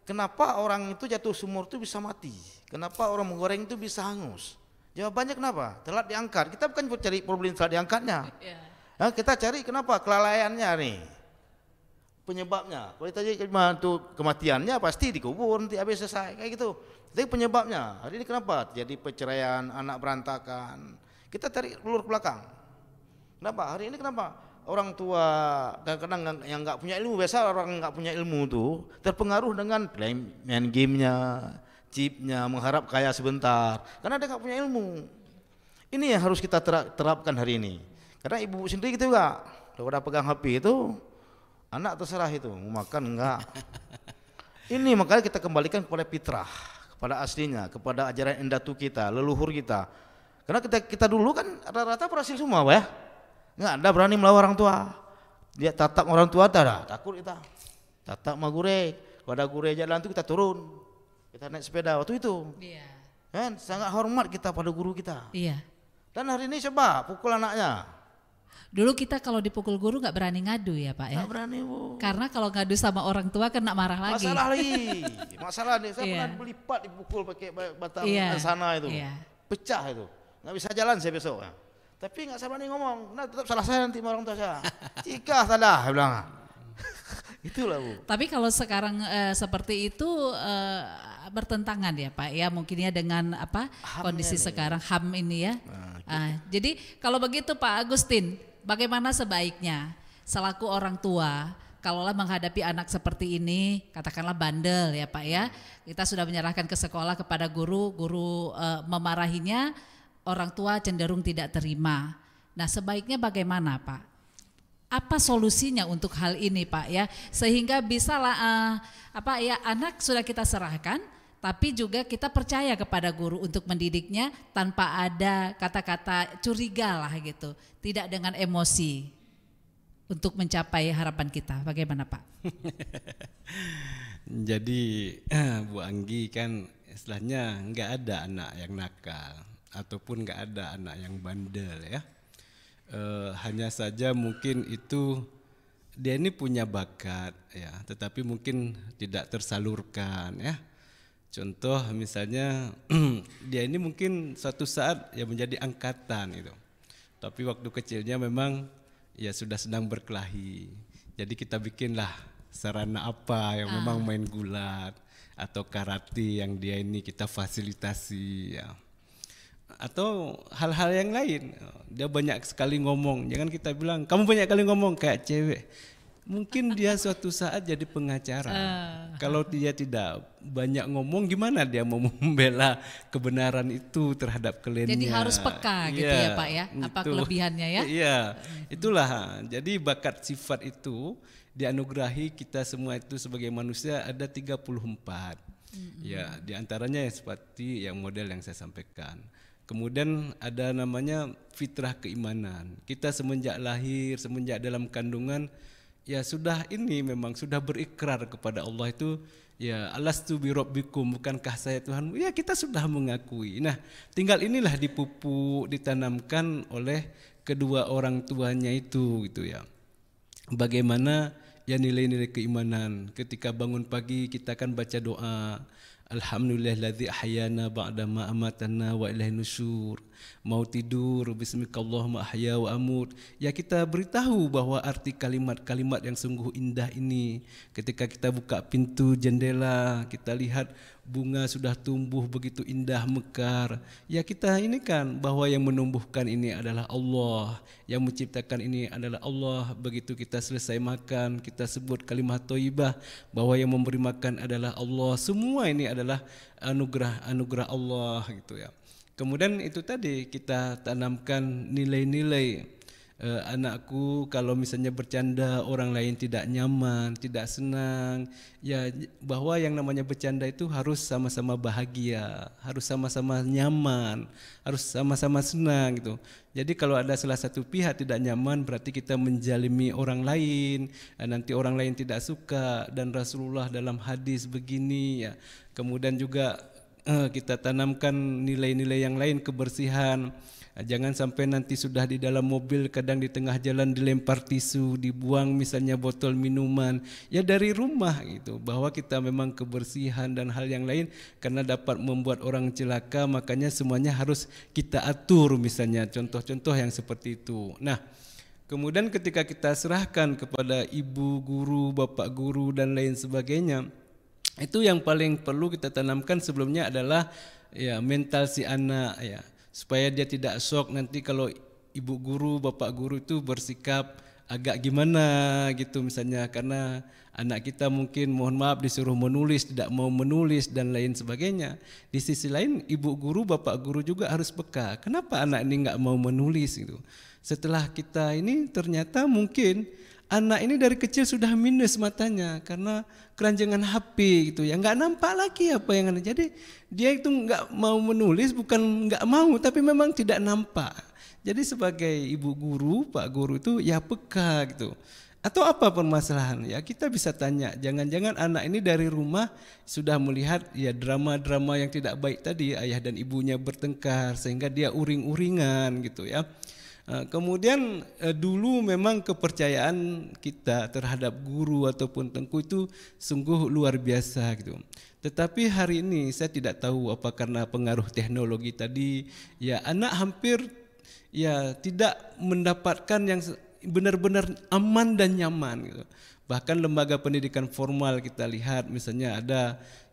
Kenapa orang itu jatuh sumur itu bisa mati? Kenapa orang menggoreng itu bisa hangus? Jawabannya kenapa? Telat diangkat. Kita bukan cari problem telat diangkatnya. Nah, kita cari kenapa kelalaiannya nih. Penyebabnya. Kalau kita cari kematiannya pasti dikubur nanti habis selesai kayak gitu. Tapi penyebabnya hari ini kenapa jadi perceraian, anak berantakan. Kita cari lurus belakang. Kenapa? Hari ini kenapa? orang tua kadang-kadang yang nggak punya ilmu biasa orang nggak punya ilmu tuh terpengaruh dengan main gamenya chipnya mengharap kaya sebentar karena dia nggak punya ilmu ini yang harus kita terapkan hari ini karena ibu sendiri kita gitu juga kalau udah pegang HP itu anak terserah itu mau makan enggak ini makanya kita kembalikan kepada fitrah kepada aslinya kepada ajaran endatu kita leluhur kita karena kita kita dulu kan rata-rata berhasil semua ya Enggak ada berani melawan orang tua. Dia tatap orang tua ada takut kita. Tatap sama gure. Kalau ada gure jalan itu kita turun. Kita naik sepeda waktu itu. Iya. Kan sangat hormat kita pada guru kita. Iya. Dan hari ini coba pukul anaknya. Dulu kita kalau dipukul guru nggak berani ngadu ya Pak ya? Nggak berani Bu. Karena kalau ngadu sama orang tua kena marah lagi. Masalah lagi. Masalah nih, saya yeah. pernah belipat dipukul pakai batang yeah. sana itu. Yeah. Pecah itu. Nggak bisa jalan saya besok. Ya. Tapi nggak sabar nih ngomong, nah tetap salah saya nanti orang tua saya. Jika salah, saya bilang. Itulah bu. Tapi kalau sekarang e, seperti itu e, bertentangan ya pak, ya mungkin ya dengan apa ham kondisi ini. sekarang ham ini ya. Nah, ah, gitu. ah, jadi kalau begitu Pak Agustin, bagaimana sebaiknya selaku orang tua? kalaulah menghadapi anak seperti ini, katakanlah bandel ya Pak ya, kita sudah menyerahkan ke sekolah kepada guru, guru e, memarahinya, orang tua cenderung tidak terima. Nah, sebaiknya bagaimana, Pak? Apa solusinya untuk hal ini, Pak? Ya, sehingga bisa lah, uh, apa ya, anak sudah kita serahkan, tapi juga kita percaya kepada guru untuk mendidiknya tanpa ada kata-kata curiga lah gitu, tidak dengan emosi untuk mencapai harapan kita. Bagaimana, Pak? Jadi Bu Anggi kan istilahnya nggak ada anak yang nakal ataupun nggak ada anak yang bandel ya. E, hanya saja mungkin itu dia ini punya bakat ya, tetapi mungkin tidak tersalurkan ya. Contoh misalnya dia ini mungkin suatu saat ya menjadi angkatan itu Tapi waktu kecilnya memang ya sudah sedang berkelahi. Jadi kita bikinlah sarana apa yang ah. memang main gulat atau karate yang dia ini kita fasilitasi ya atau hal-hal yang lain. Dia banyak sekali ngomong. Jangan kita bilang kamu banyak kali ngomong kayak cewek. Mungkin dia suatu saat jadi pengacara. Uh. Kalau dia tidak banyak ngomong, gimana dia mau membela kebenaran itu terhadap kliennya? Jadi harus peka gitu iya, ya, Pak ya, apa itu. kelebihannya ya? Iya, hmm. itulah. Jadi bakat sifat itu dianugerahi kita semua itu sebagai manusia ada 34. Mm -hmm. Ya, diantaranya yang seperti yang model yang saya sampaikan. Kemudian ada namanya fitrah keimanan. Kita semenjak lahir, semenjak dalam kandungan ya sudah ini memang sudah berikrar kepada Allah itu ya alastu bi rabbikum bukankah saya Tuhanmu? Ya kita sudah mengakui. Nah, tinggal inilah dipupuk, ditanamkan oleh kedua orang tuanya itu gitu ya. Bagaimana ya nilai-nilai keimanan. Ketika bangun pagi kita akan baca doa. Alhamdulillah ladzi ahyana ba'da ma amatana wa ilaihi nusyur mau tidur bismikallahumma ahya wa amut ya kita beritahu bahwa arti kalimat-kalimat yang sungguh indah ini ketika kita buka pintu jendela kita lihat bunga sudah tumbuh begitu indah mekar ya kita ini kan bahwa yang menumbuhkan ini adalah Allah yang menciptakan ini adalah Allah begitu kita selesai makan kita sebut kalimat toibah bahwa yang memberi makan adalah Allah semua ini adalah anugerah anugerah Allah gitu ya Kemudian itu tadi kita tanamkan nilai-nilai e, anakku kalau misalnya bercanda orang lain tidak nyaman, tidak senang, ya bahwa yang namanya bercanda itu harus sama-sama bahagia, harus sama-sama nyaman, harus sama-sama senang gitu. Jadi kalau ada salah satu pihak tidak nyaman berarti kita menjalimi orang lain, eh, nanti orang lain tidak suka dan Rasulullah dalam hadis begini ya. Kemudian juga Eh, kita tanamkan nilai-nilai yang lain kebersihan eh, jangan sampai nanti sudah di dalam mobil kadang di tengah jalan dilempar tisu dibuang misalnya botol minuman ya dari rumah gitu bahwa kita memang kebersihan dan hal yang lain karena dapat membuat orang celaka makanya semuanya harus kita atur misalnya contoh-contoh yang seperti itu nah kemudian ketika kita serahkan kepada ibu guru bapak guru dan lain sebagainya itu yang paling perlu kita tanamkan sebelumnya adalah ya mental si anak ya supaya dia tidak shock nanti kalau ibu guru bapak guru itu bersikap agak gimana gitu misalnya karena anak kita mungkin mohon maaf disuruh menulis tidak mau menulis dan lain sebagainya di sisi lain ibu guru bapak guru juga harus peka kenapa anak ini nggak mau menulis gitu setelah kita ini ternyata mungkin anak ini dari kecil sudah minus matanya karena keranjangan HP gitu ya nggak nampak lagi apa yang ada jadi dia itu nggak mau menulis bukan nggak mau tapi memang tidak nampak jadi sebagai ibu guru pak guru itu ya peka gitu atau apa permasalahan ya kita bisa tanya jangan-jangan anak ini dari rumah sudah melihat ya drama-drama yang tidak baik tadi ayah dan ibunya bertengkar sehingga dia uring-uringan gitu ya Eh, kemudian eh, dulu memang kepercayaan kita terhadap guru ataupun tengku itu sungguh luar biasa gitu. Tetapi hari ini saya tidak tahu apa karena pengaruh teknologi tadi ya anak hampir ya tidak mendapatkan yang benar-benar aman dan nyaman gitu. Bahkan lembaga pendidikan formal kita lihat misalnya ada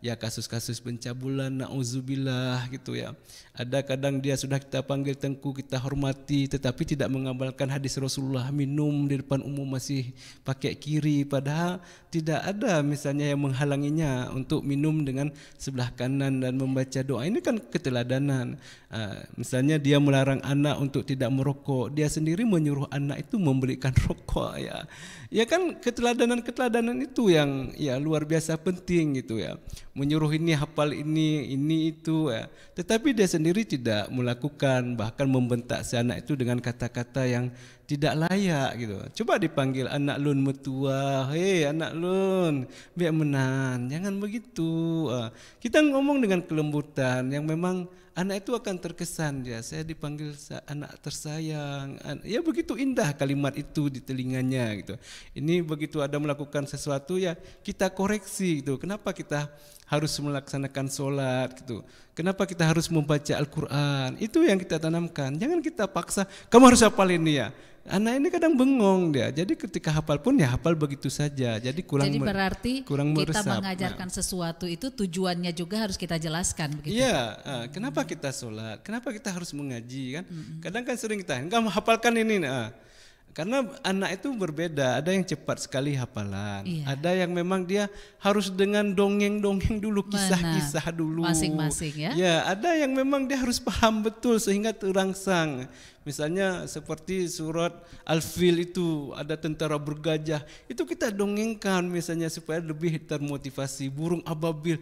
ya kasus-kasus pencabulan nauzubillah gitu ya ada kadang dia sudah kita panggil tengku kita hormati tetapi tidak mengamalkan hadis Rasulullah minum di depan umum masih pakai kiri padahal tidak ada misalnya yang menghalanginya untuk minum dengan sebelah kanan dan membaca doa ini kan keteladanan uh, misalnya dia melarang anak untuk tidak merokok dia sendiri menyuruh anak itu memberikan rokok ya ya kan keteladanan keteladanan itu yang ya luar biasa penting gitu ya menyuruh ini hafal ini, ini itu. Ya. Tetapi dia sendiri tidak melakukan, bahkan membentak si anak itu dengan kata-kata yang tidak layak gitu. Coba dipanggil anak lun metua, hei anak lun, biar menan, jangan begitu. Ah, kita ngomong dengan kelembutan yang memang anak itu akan terkesan ya saya dipanggil anak tersayang ya begitu indah kalimat itu di telinganya gitu ini begitu ada melakukan sesuatu ya kita koreksi gitu kenapa kita harus melaksanakan sholat gitu kenapa kita harus membaca Al-Quran itu yang kita tanamkan jangan kita paksa kamu harus apa ini ya Anak ini kadang bengong dia. Jadi ketika hafal pun ya hafal begitu saja. Jadi kurang Jadi berarti kurang meresap. Nah. mengajarkan nah. sesuatu itu tujuannya juga harus kita jelaskan begitu. Iya, eh, kenapa kita sholat? Kenapa kita harus mengaji kan? hmm Kadang kan sering kita enggak menghafalkan ini nah. Eh, karena anak itu berbeda, ada yang cepat sekali hafalan, iya. ada yang memang dia harus dengan dongeng-dongeng dulu, kisah-kisah dulu. Masing-masing ya. Ya, ada yang memang dia harus paham betul sehingga terangsang. Misalnya seperti surat Al-Fil itu ada tentara bergajah. Itu kita dongengkan misalnya supaya lebih termotivasi. Burung ababil.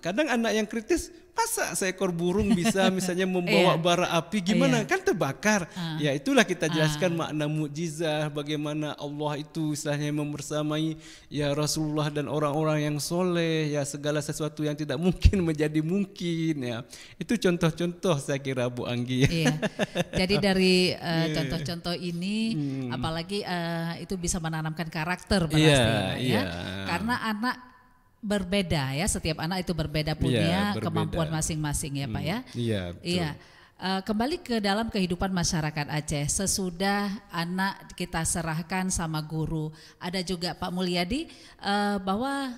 Kadang anak yang kritis, masa seekor burung bisa misalnya membawa iya. bara api gimana? Iya. Kan terbakar. Ah. Ya itulah kita ah. jelaskan makna mukjizah bagaimana Allah itu istilahnya membersamai ya Rasulullah dan orang-orang yang soleh ya segala sesuatu yang tidak mungkin menjadi mungkin ya. Itu contoh-contoh saya kira Bu Anggi. Iya. Jadi dari uh, eh, yeah. contoh-contoh ini, hmm. apalagi uh, itu bisa menanamkan karakter pasti iya, yeah, ya, yeah. Ya. karena anak berbeda ya, setiap anak itu berbeda iya, punya yeah, berbeda. kemampuan masing-masing ya hmm. pak ya. Hmm, iya. Yeah, iya. Uh, kembali ke dalam kehidupan masyarakat Aceh sesudah anak kita serahkan sama guru, ada juga Pak Mulyadi uh, bahwa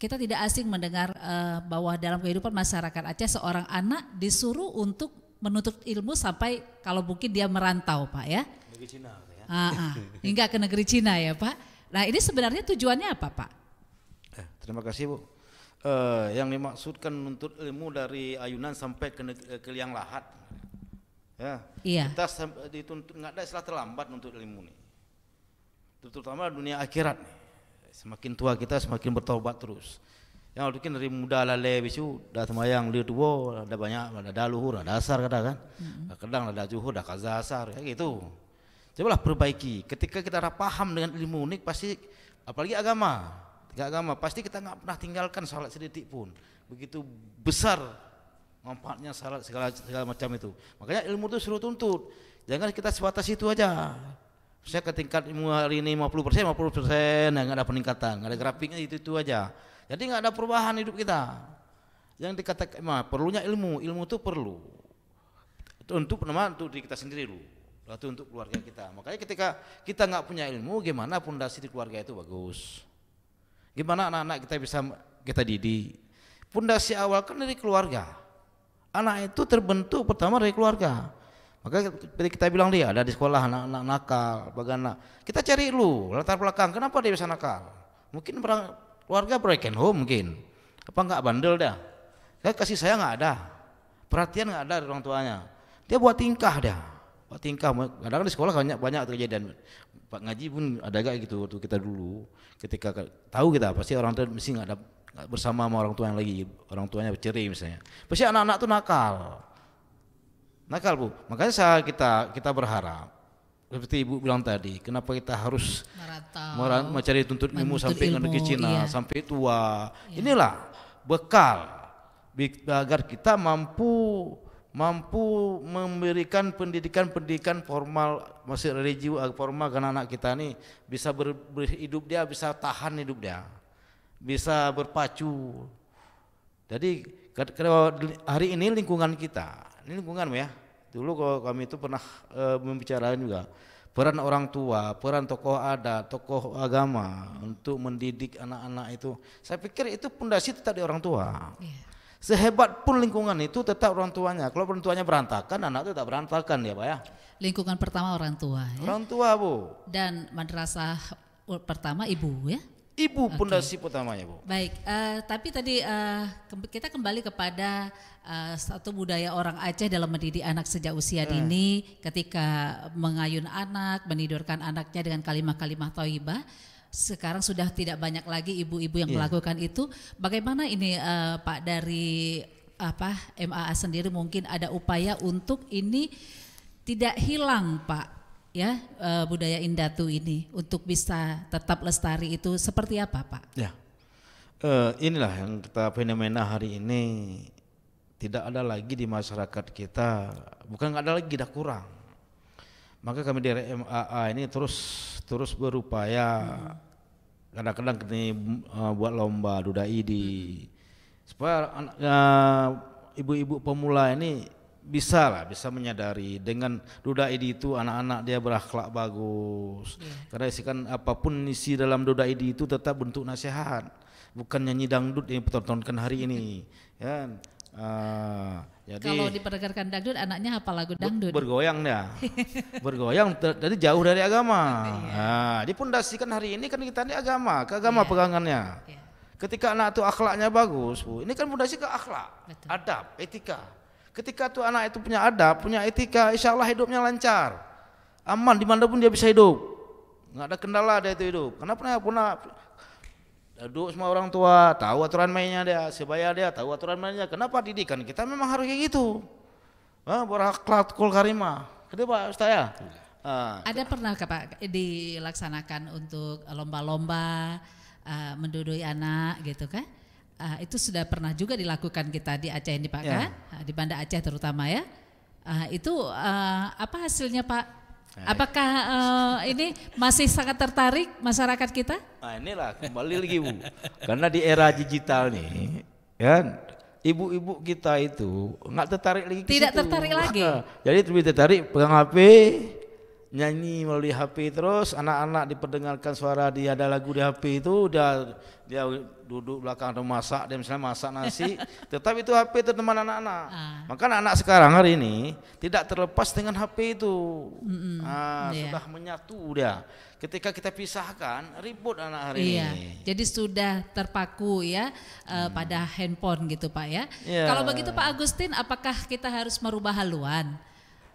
kita tidak asing mendengar uh, bahwa dalam kehidupan masyarakat Aceh seorang anak disuruh untuk menuntut ilmu sampai kalau mungkin dia merantau Pak ya. Negeri Cina. Ya. Ah, ah, hingga ke negeri Cina ya Pak. Nah ini sebenarnya tujuannya apa Pak? Eh, terima kasih Bu. Uh, yang dimaksudkan menuntut ilmu dari ayunan sampai ke, eh, ke liang lahat. Ya. Iya. Kita dituntut nggak ada istilah terlambat menuntut ilmu ini. Terutama dunia akhirat nih. Semakin tua kita semakin bertobat terus yang mungkin dari muda lah lebisu dah semayang lihat tuwo ada banyak ada daluhur ada dasar, kadang kan mm-hmm. kadang ada juhur ada kasar, kayak gitu cobalah perbaiki ketika kita ada paham dengan ilmu unik pasti apalagi agama tiga agama pasti kita nggak pernah tinggalkan salat sedikit pun begitu besar manfaatnya salat segala segala macam itu makanya ilmu itu suruh tuntut jangan kita sebatas itu aja saya ke tingkat ilmu hari ini 50 persen 50 persen nggak ada peningkatan nggak ada grafiknya itu itu aja jadi nggak ada perubahan hidup kita. Yang dikatakan perlu perlunya ilmu, ilmu itu perlu. Itu Untuk nama untuk diri kita sendiri dulu. Lalu untuk keluarga kita. Makanya ketika kita nggak punya ilmu, gimana pondasi di keluarga itu bagus. Gimana anak-anak kita bisa kita didik. Pondasi awal kan dari keluarga. Anak itu terbentuk pertama dari keluarga. Maka kita bilang dia ada di sekolah anak-anak nakal, bagaimana. Kita cari lu latar belakang, kenapa dia bisa nakal? Mungkin perang, keluarga broken home mungkin apa enggak bandel dah kayak kasih saya enggak ada perhatian enggak ada dari orang tuanya dia buat tingkah dah buat tingkah kadang di sekolah banyak banyak kejadian pak ngaji pun ada gak gitu waktu kita dulu ketika tahu kita pasti orang tua mesti enggak ada gak bersama sama orang tua yang lagi orang tuanya bercerai misalnya pasti anak-anak tuh nakal nakal bu makanya saya kita kita berharap seperti ibu bilang tadi, kenapa kita harus Meratau, mencari tuntut ilmu sampai ke ke Cina, iya. sampai tua. Iya. Inilah bekal agar kita mampu mampu memberikan pendidikan-pendidikan formal masih eh, religi formal karena anak kita ini bisa ber, berhidup dia bisa tahan hidup dia bisa berpacu jadi kalau hari ini lingkungan kita ini lingkungan ya Dulu kalau kami itu pernah e, membicarakan juga peran orang tua, peran tokoh adat, tokoh agama untuk mendidik anak-anak itu. Saya pikir itu pondasi tetap di orang tua. Iya. Sehebat pun lingkungan itu tetap orang tuanya. Kalau orang tuanya berantakan, anak itu tak berantakan ya, Pak ya. Lingkungan pertama orang tua. Ya? Orang tua, Bu. Dan madrasah pertama ibu ya ibu okay. pondasi pertamanya bu. Baik, uh, tapi tadi uh, kita kembali kepada uh, satu budaya orang Aceh dalam mendidik anak sejak usia dini, ketika mengayun anak, menidurkan anaknya dengan kalimah-kalimah toibah. Sekarang sudah tidak banyak lagi ibu-ibu yang yeah. melakukan itu. Bagaimana ini uh, Pak dari apa MAA sendiri mungkin ada upaya untuk ini tidak hilang Pak ya eh, budaya Indatu ini untuk bisa tetap lestari itu seperti apa Pak? Ya, eh, inilah yang kita fenomena hari ini tidak ada lagi di masyarakat kita, bukan nggak ada lagi tidak kurang. Maka kami dari MAA ini terus terus berupaya kadang-kadang hmm. ini eh, buat lomba duda idi supaya ibu -ibu pemula ini bisa lah bisa menyadari dengan duda idi itu anak-anak dia berakhlak bagus yeah. karena kan apapun isi dalam duda idi itu tetap bentuk nasihat bukan nyanyi dangdut yang pertontonkan hari ini ya uh, jadi kalau diperdengarkan dangdut anaknya apa lagu dangdut bergoyang dia bergoyang jadi jauh dari agama yeah. nah dia pondasikan hari ini kan kita ini agama ke agama yeah. pegangannya yeah. ketika anak itu akhlaknya bagus bu ini kan pondasi ke akhlak Betul. adab etika Ketika tuh anak itu punya adab, punya etika, insya Allah hidupnya lancar. Aman dimanapun dia bisa hidup. Nggak ada kendala dia itu hidup. Karena pernah, pernah duduk semua orang tua, tahu aturan mainnya dia, sebaya dia, tahu aturan mainnya. Kenapa didikan kita memang harus kayak gitu. Nah, berakhlak kul karimah. Gitu, kedua Ustaz ya? Uh, ada pernah Pak dilaksanakan untuk lomba-lomba uh, ah, mendudui anak gitu kan? Uh, itu sudah pernah juga dilakukan kita di Aceh ini Pak yeah. kan, uh, di Banda Aceh terutama ya. Uh, itu uh, apa hasilnya Pak? Eh. Apakah uh, ini masih sangat tertarik masyarakat kita? Nah, inilah kembali lagi Bu. Karena di era digital nih, ya ibu-ibu kita itu nggak tertarik lagi. Tidak situ. tertarik lagi. Jadi lebih tertarik pegang HP, nyanyi melalui HP terus anak-anak diperdengarkan suara dia ada lagu di HP itu dia dia duduk belakang atau masak dia misalnya masak nasi tetapi itu HP itu teman anak-anak ah. maka anak-anak sekarang hari ini tidak terlepas dengan HP itu mm -hmm. ah, yeah. sudah menyatu dia ketika kita pisahkan ribut anak hari iya. ini jadi sudah terpaku ya eh, hmm. pada handphone gitu Pak ya yeah. kalau begitu Pak Agustin apakah kita harus merubah haluan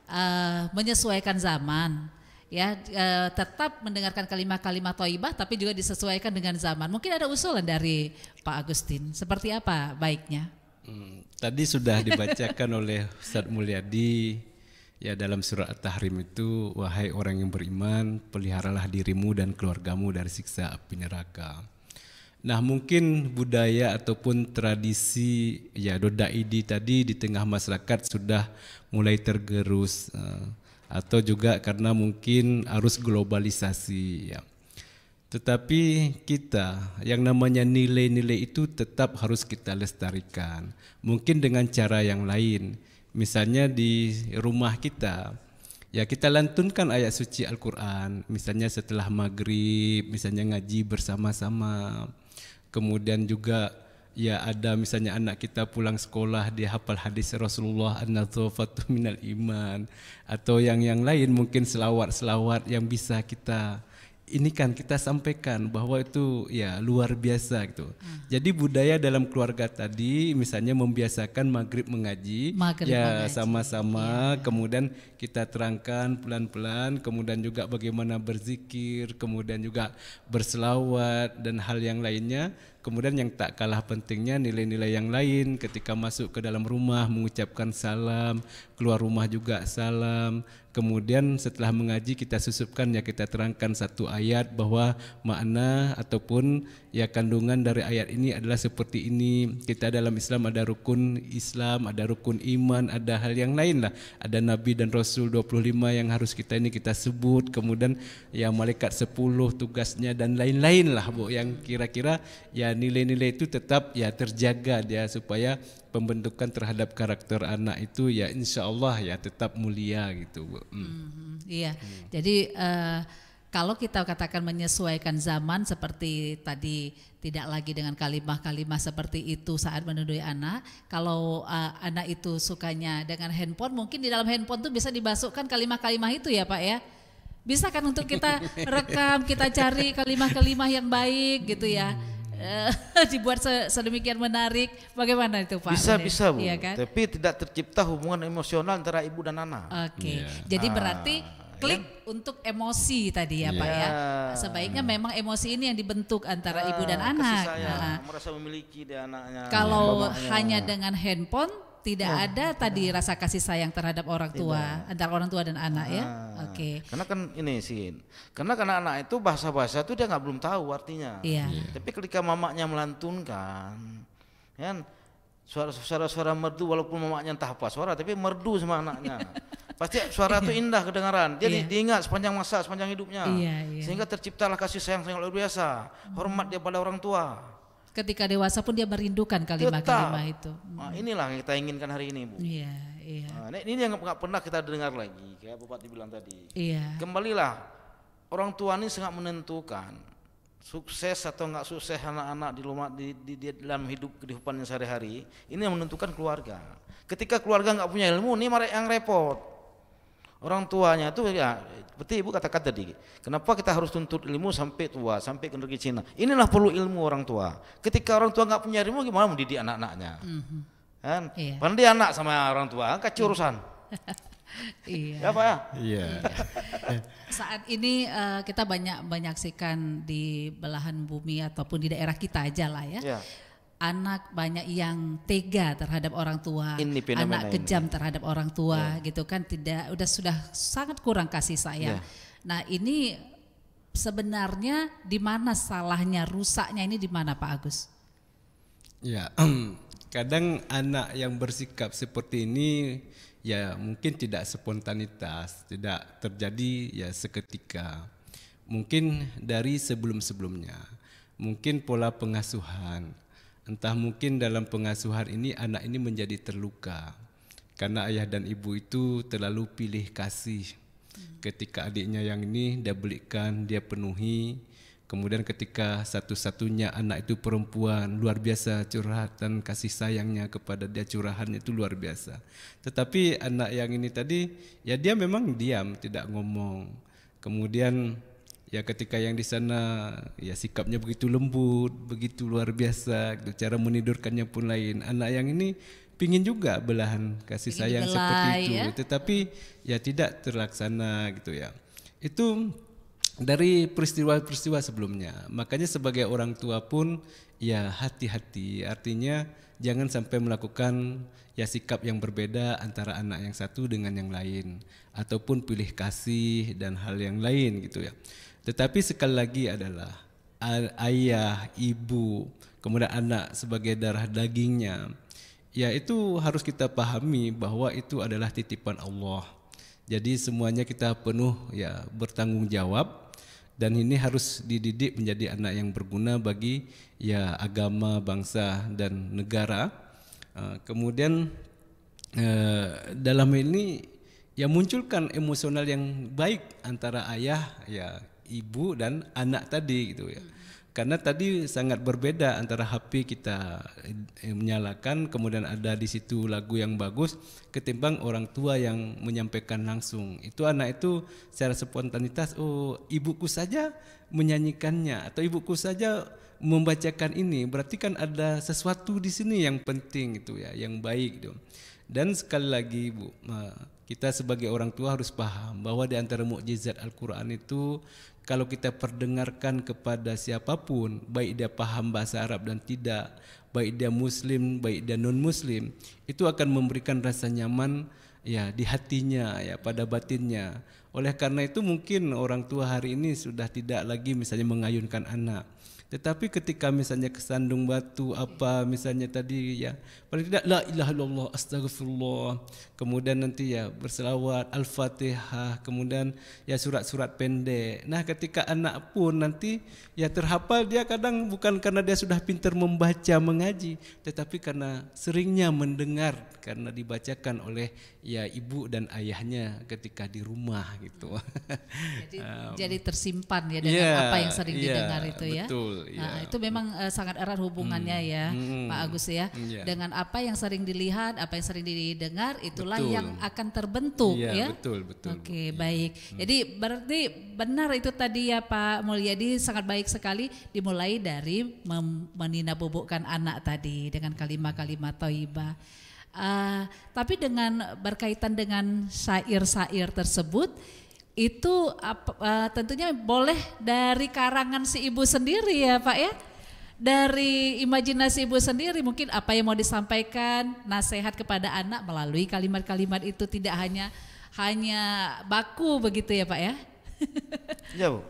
uh, menyesuaikan zaman ya e, tetap mendengarkan kalimat-kalimat toibah tapi juga disesuaikan dengan zaman. Mungkin ada usulan dari Pak Agustin seperti apa baiknya? Hmm, tadi sudah dibacakan oleh Ustadz Mulyadi ya dalam surat tahrim itu wahai orang yang beriman peliharalah dirimu dan keluargamu dari siksa api neraka. Nah mungkin budaya ataupun tradisi ya dodaidi tadi di tengah masyarakat sudah mulai tergerus. Eh, atau juga karena mungkin arus globalisasi ya. Tetapi kita yang namanya nilai-nilai itu tetap harus kita lestarikan. Mungkin dengan cara yang lain. Misalnya di rumah kita, ya kita lantunkan ayat suci Al-Quran misalnya setelah maghrib misalnya ngaji bersama-sama kemudian juga ya ada misalnya anak kita pulang sekolah dia hafal hadis Rasulullah an-nazafatu minal iman atau yang yang lain mungkin selawat-selawat yang bisa kita ini kan kita sampaikan bahwa itu ya luar biasa gitu. Hmm. Jadi budaya dalam keluarga tadi misalnya membiasakan maghrib mengaji, maghrib ya sama-sama. Ya. Kemudian kita terangkan pelan-pelan, kemudian juga bagaimana berzikir, kemudian juga berselawat dan hal yang lainnya Kemudian yang tak kalah pentingnya nilai-nilai yang lain ketika masuk ke dalam rumah mengucapkan salam, keluar rumah juga salam, Kemudian setelah mengaji kita susupkan ya kita terangkan satu ayat bahwa makna ataupun ya kandungan dari ayat ini adalah seperti ini. Kita dalam Islam ada rukun Islam, ada rukun iman, ada hal yang lain lah. Ada nabi dan rasul 25 yang harus kita ini kita sebut. Kemudian ya malaikat 10 tugasnya dan lain-lain lah Bu yang kira-kira ya nilai-nilai itu tetap ya terjaga dia supaya pembentukan terhadap karakter anak itu ya insya Allah ya tetap mulia gitu bu. Mm. Mm, iya, mm. jadi uh, kalau kita katakan menyesuaikan zaman seperti tadi tidak lagi dengan kalimah-kalimah seperti itu saat menuduh anak. Kalau uh, anak itu sukanya dengan handphone, mungkin di dalam handphone tuh bisa dibasukkan kalimah-kalimah itu ya Pak ya. Bisa kan untuk kita rekam, kita cari kalimah-kalimah yang baik gitu ya. Mm. Eh, dibuat sedemikian menarik. Bagaimana itu Pak? Bisa bisa Bu. Iya kan? Tapi tidak tercipta hubungan emosional antara ibu dan anak. Oke. Okay. Iya. Yeah. Jadi ah. berarti iya. klik ya. untuk emosi tadi ya, ya Pak ya. Iya. Sebaiknya memang emosi ini yang dibentuk antara ah, ibu dan anak. saya, nah, ah. merasa memiliki dia anaknya. Kalau ya, hanya dengan handphone tidak ya, ada tadi ya. rasa kasih sayang terhadap orang tua tidak. antara orang tua dan anak ya? ah, ya. Oke. Okay. Karena kan ini sih. Karena karena anak itu bahasa-bahasa itu dia nggak belum tahu artinya. Iya. Ya. Tapi ketika mamaknya melantunkan ya kan suara-suara merdu walaupun mamaknya entah apa suara tapi merdu sama anaknya. Pasti suara itu indah kedengaran. Dia yeah. diingat sepanjang masa, sepanjang hidupnya. Yeah, yeah. Sehingga terciptalah kasih sayang yang luar biasa, hormat dia pada orang tua ketika dewasa pun dia merindukan kalimat-kalimat itu. Nah, inilah yang kita inginkan hari ini, Bu. Iya, iya. Nah, ini yang enggak pernah kita dengar lagi, kayak Bupati bilang tadi. Iya. Kembalilah, orang tua ini sangat menentukan sukses atau enggak sukses anak-anak di, rumah, di, di, di dalam hidup kehidupannya sehari-hari. Ini yang menentukan keluarga. Ketika keluarga enggak punya ilmu, ini mereka yang repot. Orang tuanya itu ya seperti ibu katakan tadi, kenapa kita harus tuntut ilmu sampai tua, sampai ke negeri Cina? Inilah perlu ilmu orang tua. Ketika orang tua nggak punya ilmu, gimana mendidik anak-anaknya? Mm-hmm. Kan? Iya. Pandai anak sama orang tua, kacau iya. urusan. iya. Ya, ya? Iya. iya. Saat ini uh, kita banyak menyaksikan di belahan bumi ataupun di daerah kita aja lah ya. Yeah anak banyak yang tega terhadap orang tua, ini anak kejam terhadap orang tua, yeah. gitu kan tidak udah sudah sangat kurang kasih sayang. Yeah. Nah ini sebenarnya di mana salahnya, rusaknya ini di mana Pak Agus? Ya kadang anak yang bersikap seperti ini ya mungkin tidak spontanitas, tidak terjadi ya seketika, mungkin dari sebelum-sebelumnya, mungkin pola pengasuhan Entah mungkin dalam pengasuhan ini anak ini menjadi terluka karena ayah dan ibu itu terlalu pilih kasih. Ketika adiknya yang ini dia belikan, dia penuhi. Kemudian ketika satu-satunya anak itu perempuan, luar biasa curhatan kasih sayangnya kepada dia curahannya itu luar biasa. Tetapi anak yang ini tadi ya dia memang diam, tidak ngomong. Kemudian ya ketika yang di sana ya sikapnya begitu lembut, begitu luar biasa, gitu. cara menidurkannya pun lain. Anak yang ini pingin juga belahan kasih pingin sayang seperti ya. itu, ya? tetapi ya tidak terlaksana gitu ya. Itu dari peristiwa-peristiwa sebelumnya. Makanya sebagai orang tua pun ya hati-hati. Artinya jangan sampai melakukan ya sikap yang berbeda antara anak yang satu dengan yang lain ataupun pilih kasih dan hal yang lain gitu ya. Tetapi sekali lagi adalah ayah, ibu, kemudian anak sebagai darah dagingnya. Ya itu harus kita pahami bahwa itu adalah titipan Allah. Jadi semuanya kita penuh ya bertanggung jawab dan ini harus dididik menjadi anak yang berguna bagi ya agama, bangsa dan negara. kemudian e, dalam ini ya munculkan emosional yang baik antara ayah ya ibu dan anak tadi gitu ya. Karena tadi sangat berbeda antara HP kita eh, eh, menyalakan kemudian ada di situ lagu yang bagus ketimbang orang tua yang menyampaikan langsung. Itu anak itu secara spontanitas oh ibuku saja menyanyikannya atau ibuku saja membacakan ini berarti kan ada sesuatu di sini yang penting itu ya, yang baik gitu. Dan sekali lagi Ibu, kita sebagai orang tua harus paham bahwa di antara mukjizat Al-Qur'an itu kalau kita perdengarkan kepada siapapun, baik dia paham bahasa Arab dan tidak, baik dia muslim, baik dia non-muslim, itu akan memberikan rasa nyaman ya di hatinya ya pada batinnya. Oleh karena itu mungkin orang tua hari ini sudah tidak lagi misalnya mengayunkan anak, tetapi ketika misalnya kesandung batu apa misalnya tadi ya paling tidak la ilaha illallah astagfirullah kemudian nanti ya berselawat al-fatihah kemudian ya surat-surat pendek. Nah ketika anak pun nanti ya terhafal dia kadang bukan karena dia sudah pintar membaca mengaji tetapi karena seringnya mendengar karena dibacakan oleh ya ibu dan ayahnya ketika di rumah gitu. Jadi, um, jadi tersimpan ya dengan yeah, apa yang sering yeah, didengar itu ya. Betul. Ya. Nah, iya. itu memang uh, sangat erat hubungannya hmm. ya, hmm. Pak Agus ya. Yeah. Dengan apa yang sering dilihat, apa yang sering didengar, itulah betul. yang akan terbentuk yeah, ya. Betul, betul. Oke, okay, ya. baik. Hmm. Jadi berarti benar itu tadi ya Pak Mulyadi sangat baik sekali dimulai dari meninabubukkan anak tadi dengan kalimat-kalimat toibah. Uh, tapi dengan berkaitan dengan syair-syair tersebut itu uh, tentunya boleh dari karangan si ibu sendiri ya Pak ya dari imajinasi ibu sendiri mungkin apa yang mau disampaikan nasihat kepada anak melalui kalimat-kalimat itu tidak hanya hanya baku begitu ya Pak ya. ya Bu.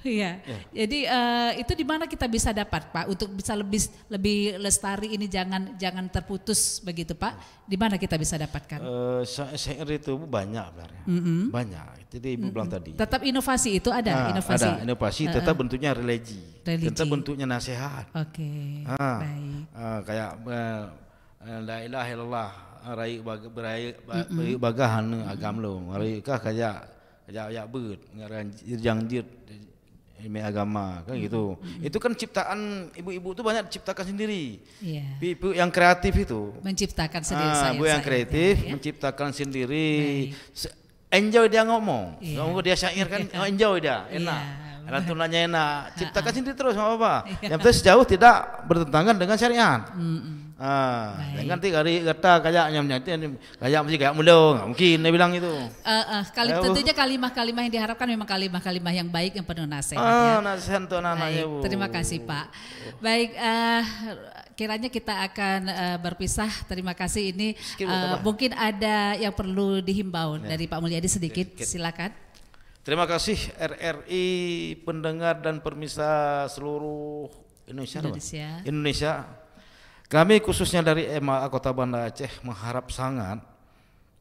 Iya. Ya. Jadi uh, itu di mana kita bisa dapat Pak untuk bisa lebih lebih lestari ini jangan jangan terputus begitu Pak. Di mana kita bisa dapatkan? Uh, eh, syair itu banyak sebenarnya. Mm -hmm. Banyak. Jadi Ibu mm -hmm. bilang tadi. Tetap inovasi itu ada nah, inovasi. Ada inovasi uh, tetap bentuknya religi, religi. Tetap bentuknya nasihat. Oke. Okay. Ah, ah, baik. Ah, kayak uh, la ilaha illallah rai bag, berai agam lo. Rai kah kayak kayak ya beut ngaran jir ilmu agama kan gitu. hmm Itu kan ciptaan ibu-ibu itu banyak diciptakan sendiri. Yeah. Ibu yang kreatif itu menciptakan sendiri. Ah, ibu yang kreatif ya, ya? menciptakan sendiri. Baik. Enjoy dia ngomong. Yeah. Ngomong dia syair kan yeah. Oh, enjoy dia, iya, enak. Yeah. Lantunannya enak, ciptakan ha -ha. sendiri terus apa apa? Yeah. Yang terus jauh tidak bertentangan dengan syariat. Mm-hmm. Ah, jangan nanti kali kata kayak nyamnya nanti kayak masih kayak mulu, mungkin dia bilang itu. Uh, uh, kali, ya, tentunya kalimah-kalimah yang diharapkan memang kalimah-kalimah yang baik yang penuh nasihat. Ah, ya. nasihat untuk anak-anaknya. Terima kasih Pak. Baik, uh, kiranya kita akan berpisah. Terima kasih ini mungkin ada yang perlu dihimbau ya. dari Pak Mulyadi sedikit, silakan. Terima kasih RRI pendengar dan permisah seluruh Indonesia. Indonesia kami khususnya dari EMA Kota Banda Aceh mengharap sangat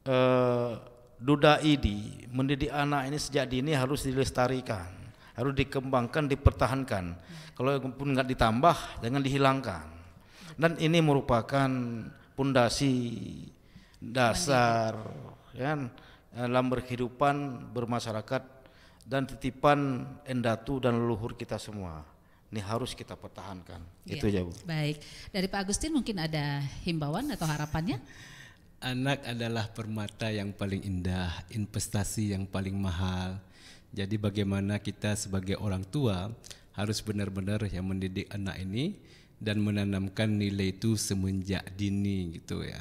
eh, duda ini mendidik anak ini sejak dini harus dilestarikan, harus dikembangkan, dipertahankan. Kalau pun nggak ditambah, jangan dihilangkan. Dan ini merupakan pondasi dasar ya, dalam berkehidupan bermasyarakat dan titipan endatu dan leluhur kita semua ini harus kita pertahankan. Ya. Itu aja Bu. Baik, dari Pak Agustin mungkin ada himbauan atau harapannya? Anak adalah permata yang paling indah, investasi yang paling mahal. Jadi bagaimana kita sebagai orang tua harus benar-benar yang mendidik anak ini dan menanamkan nilai itu semenjak dini gitu ya.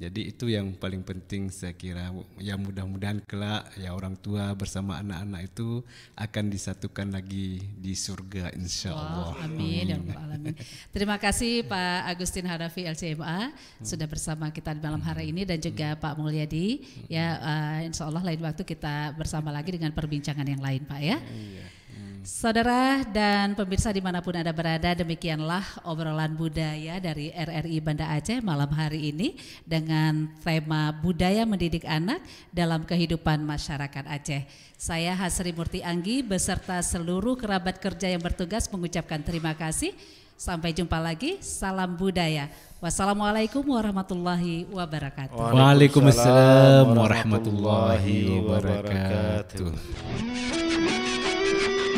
Jadi itu yang paling penting saya kira. Ya mudah-mudahan kelak ya orang tua bersama anak-anak itu akan disatukan lagi di surga insya Allah. Oh, amin. Ya amin. alamin. Terima kasih Pak Agustin Harafi LCMA hmm. sudah bersama kita di malam hari ini dan juga hmm. Pak Mulyadi. Ya uh, insya Allah lain waktu kita bersama lagi dengan perbincangan yang lain Pak ya. Iya. Saudara dan pemirsa dimanapun Anda berada, demikianlah obrolan budaya dari RRI Banda Aceh malam hari ini dengan tema budaya mendidik anak dalam kehidupan masyarakat Aceh. Saya Hasri Murti Anggi beserta seluruh kerabat kerja yang bertugas mengucapkan terima kasih. Sampai jumpa lagi, salam budaya. Wassalamualaikum warahmatullahi wabarakatuh. Waalaikumsalam warahmatullahi wabarakatuh.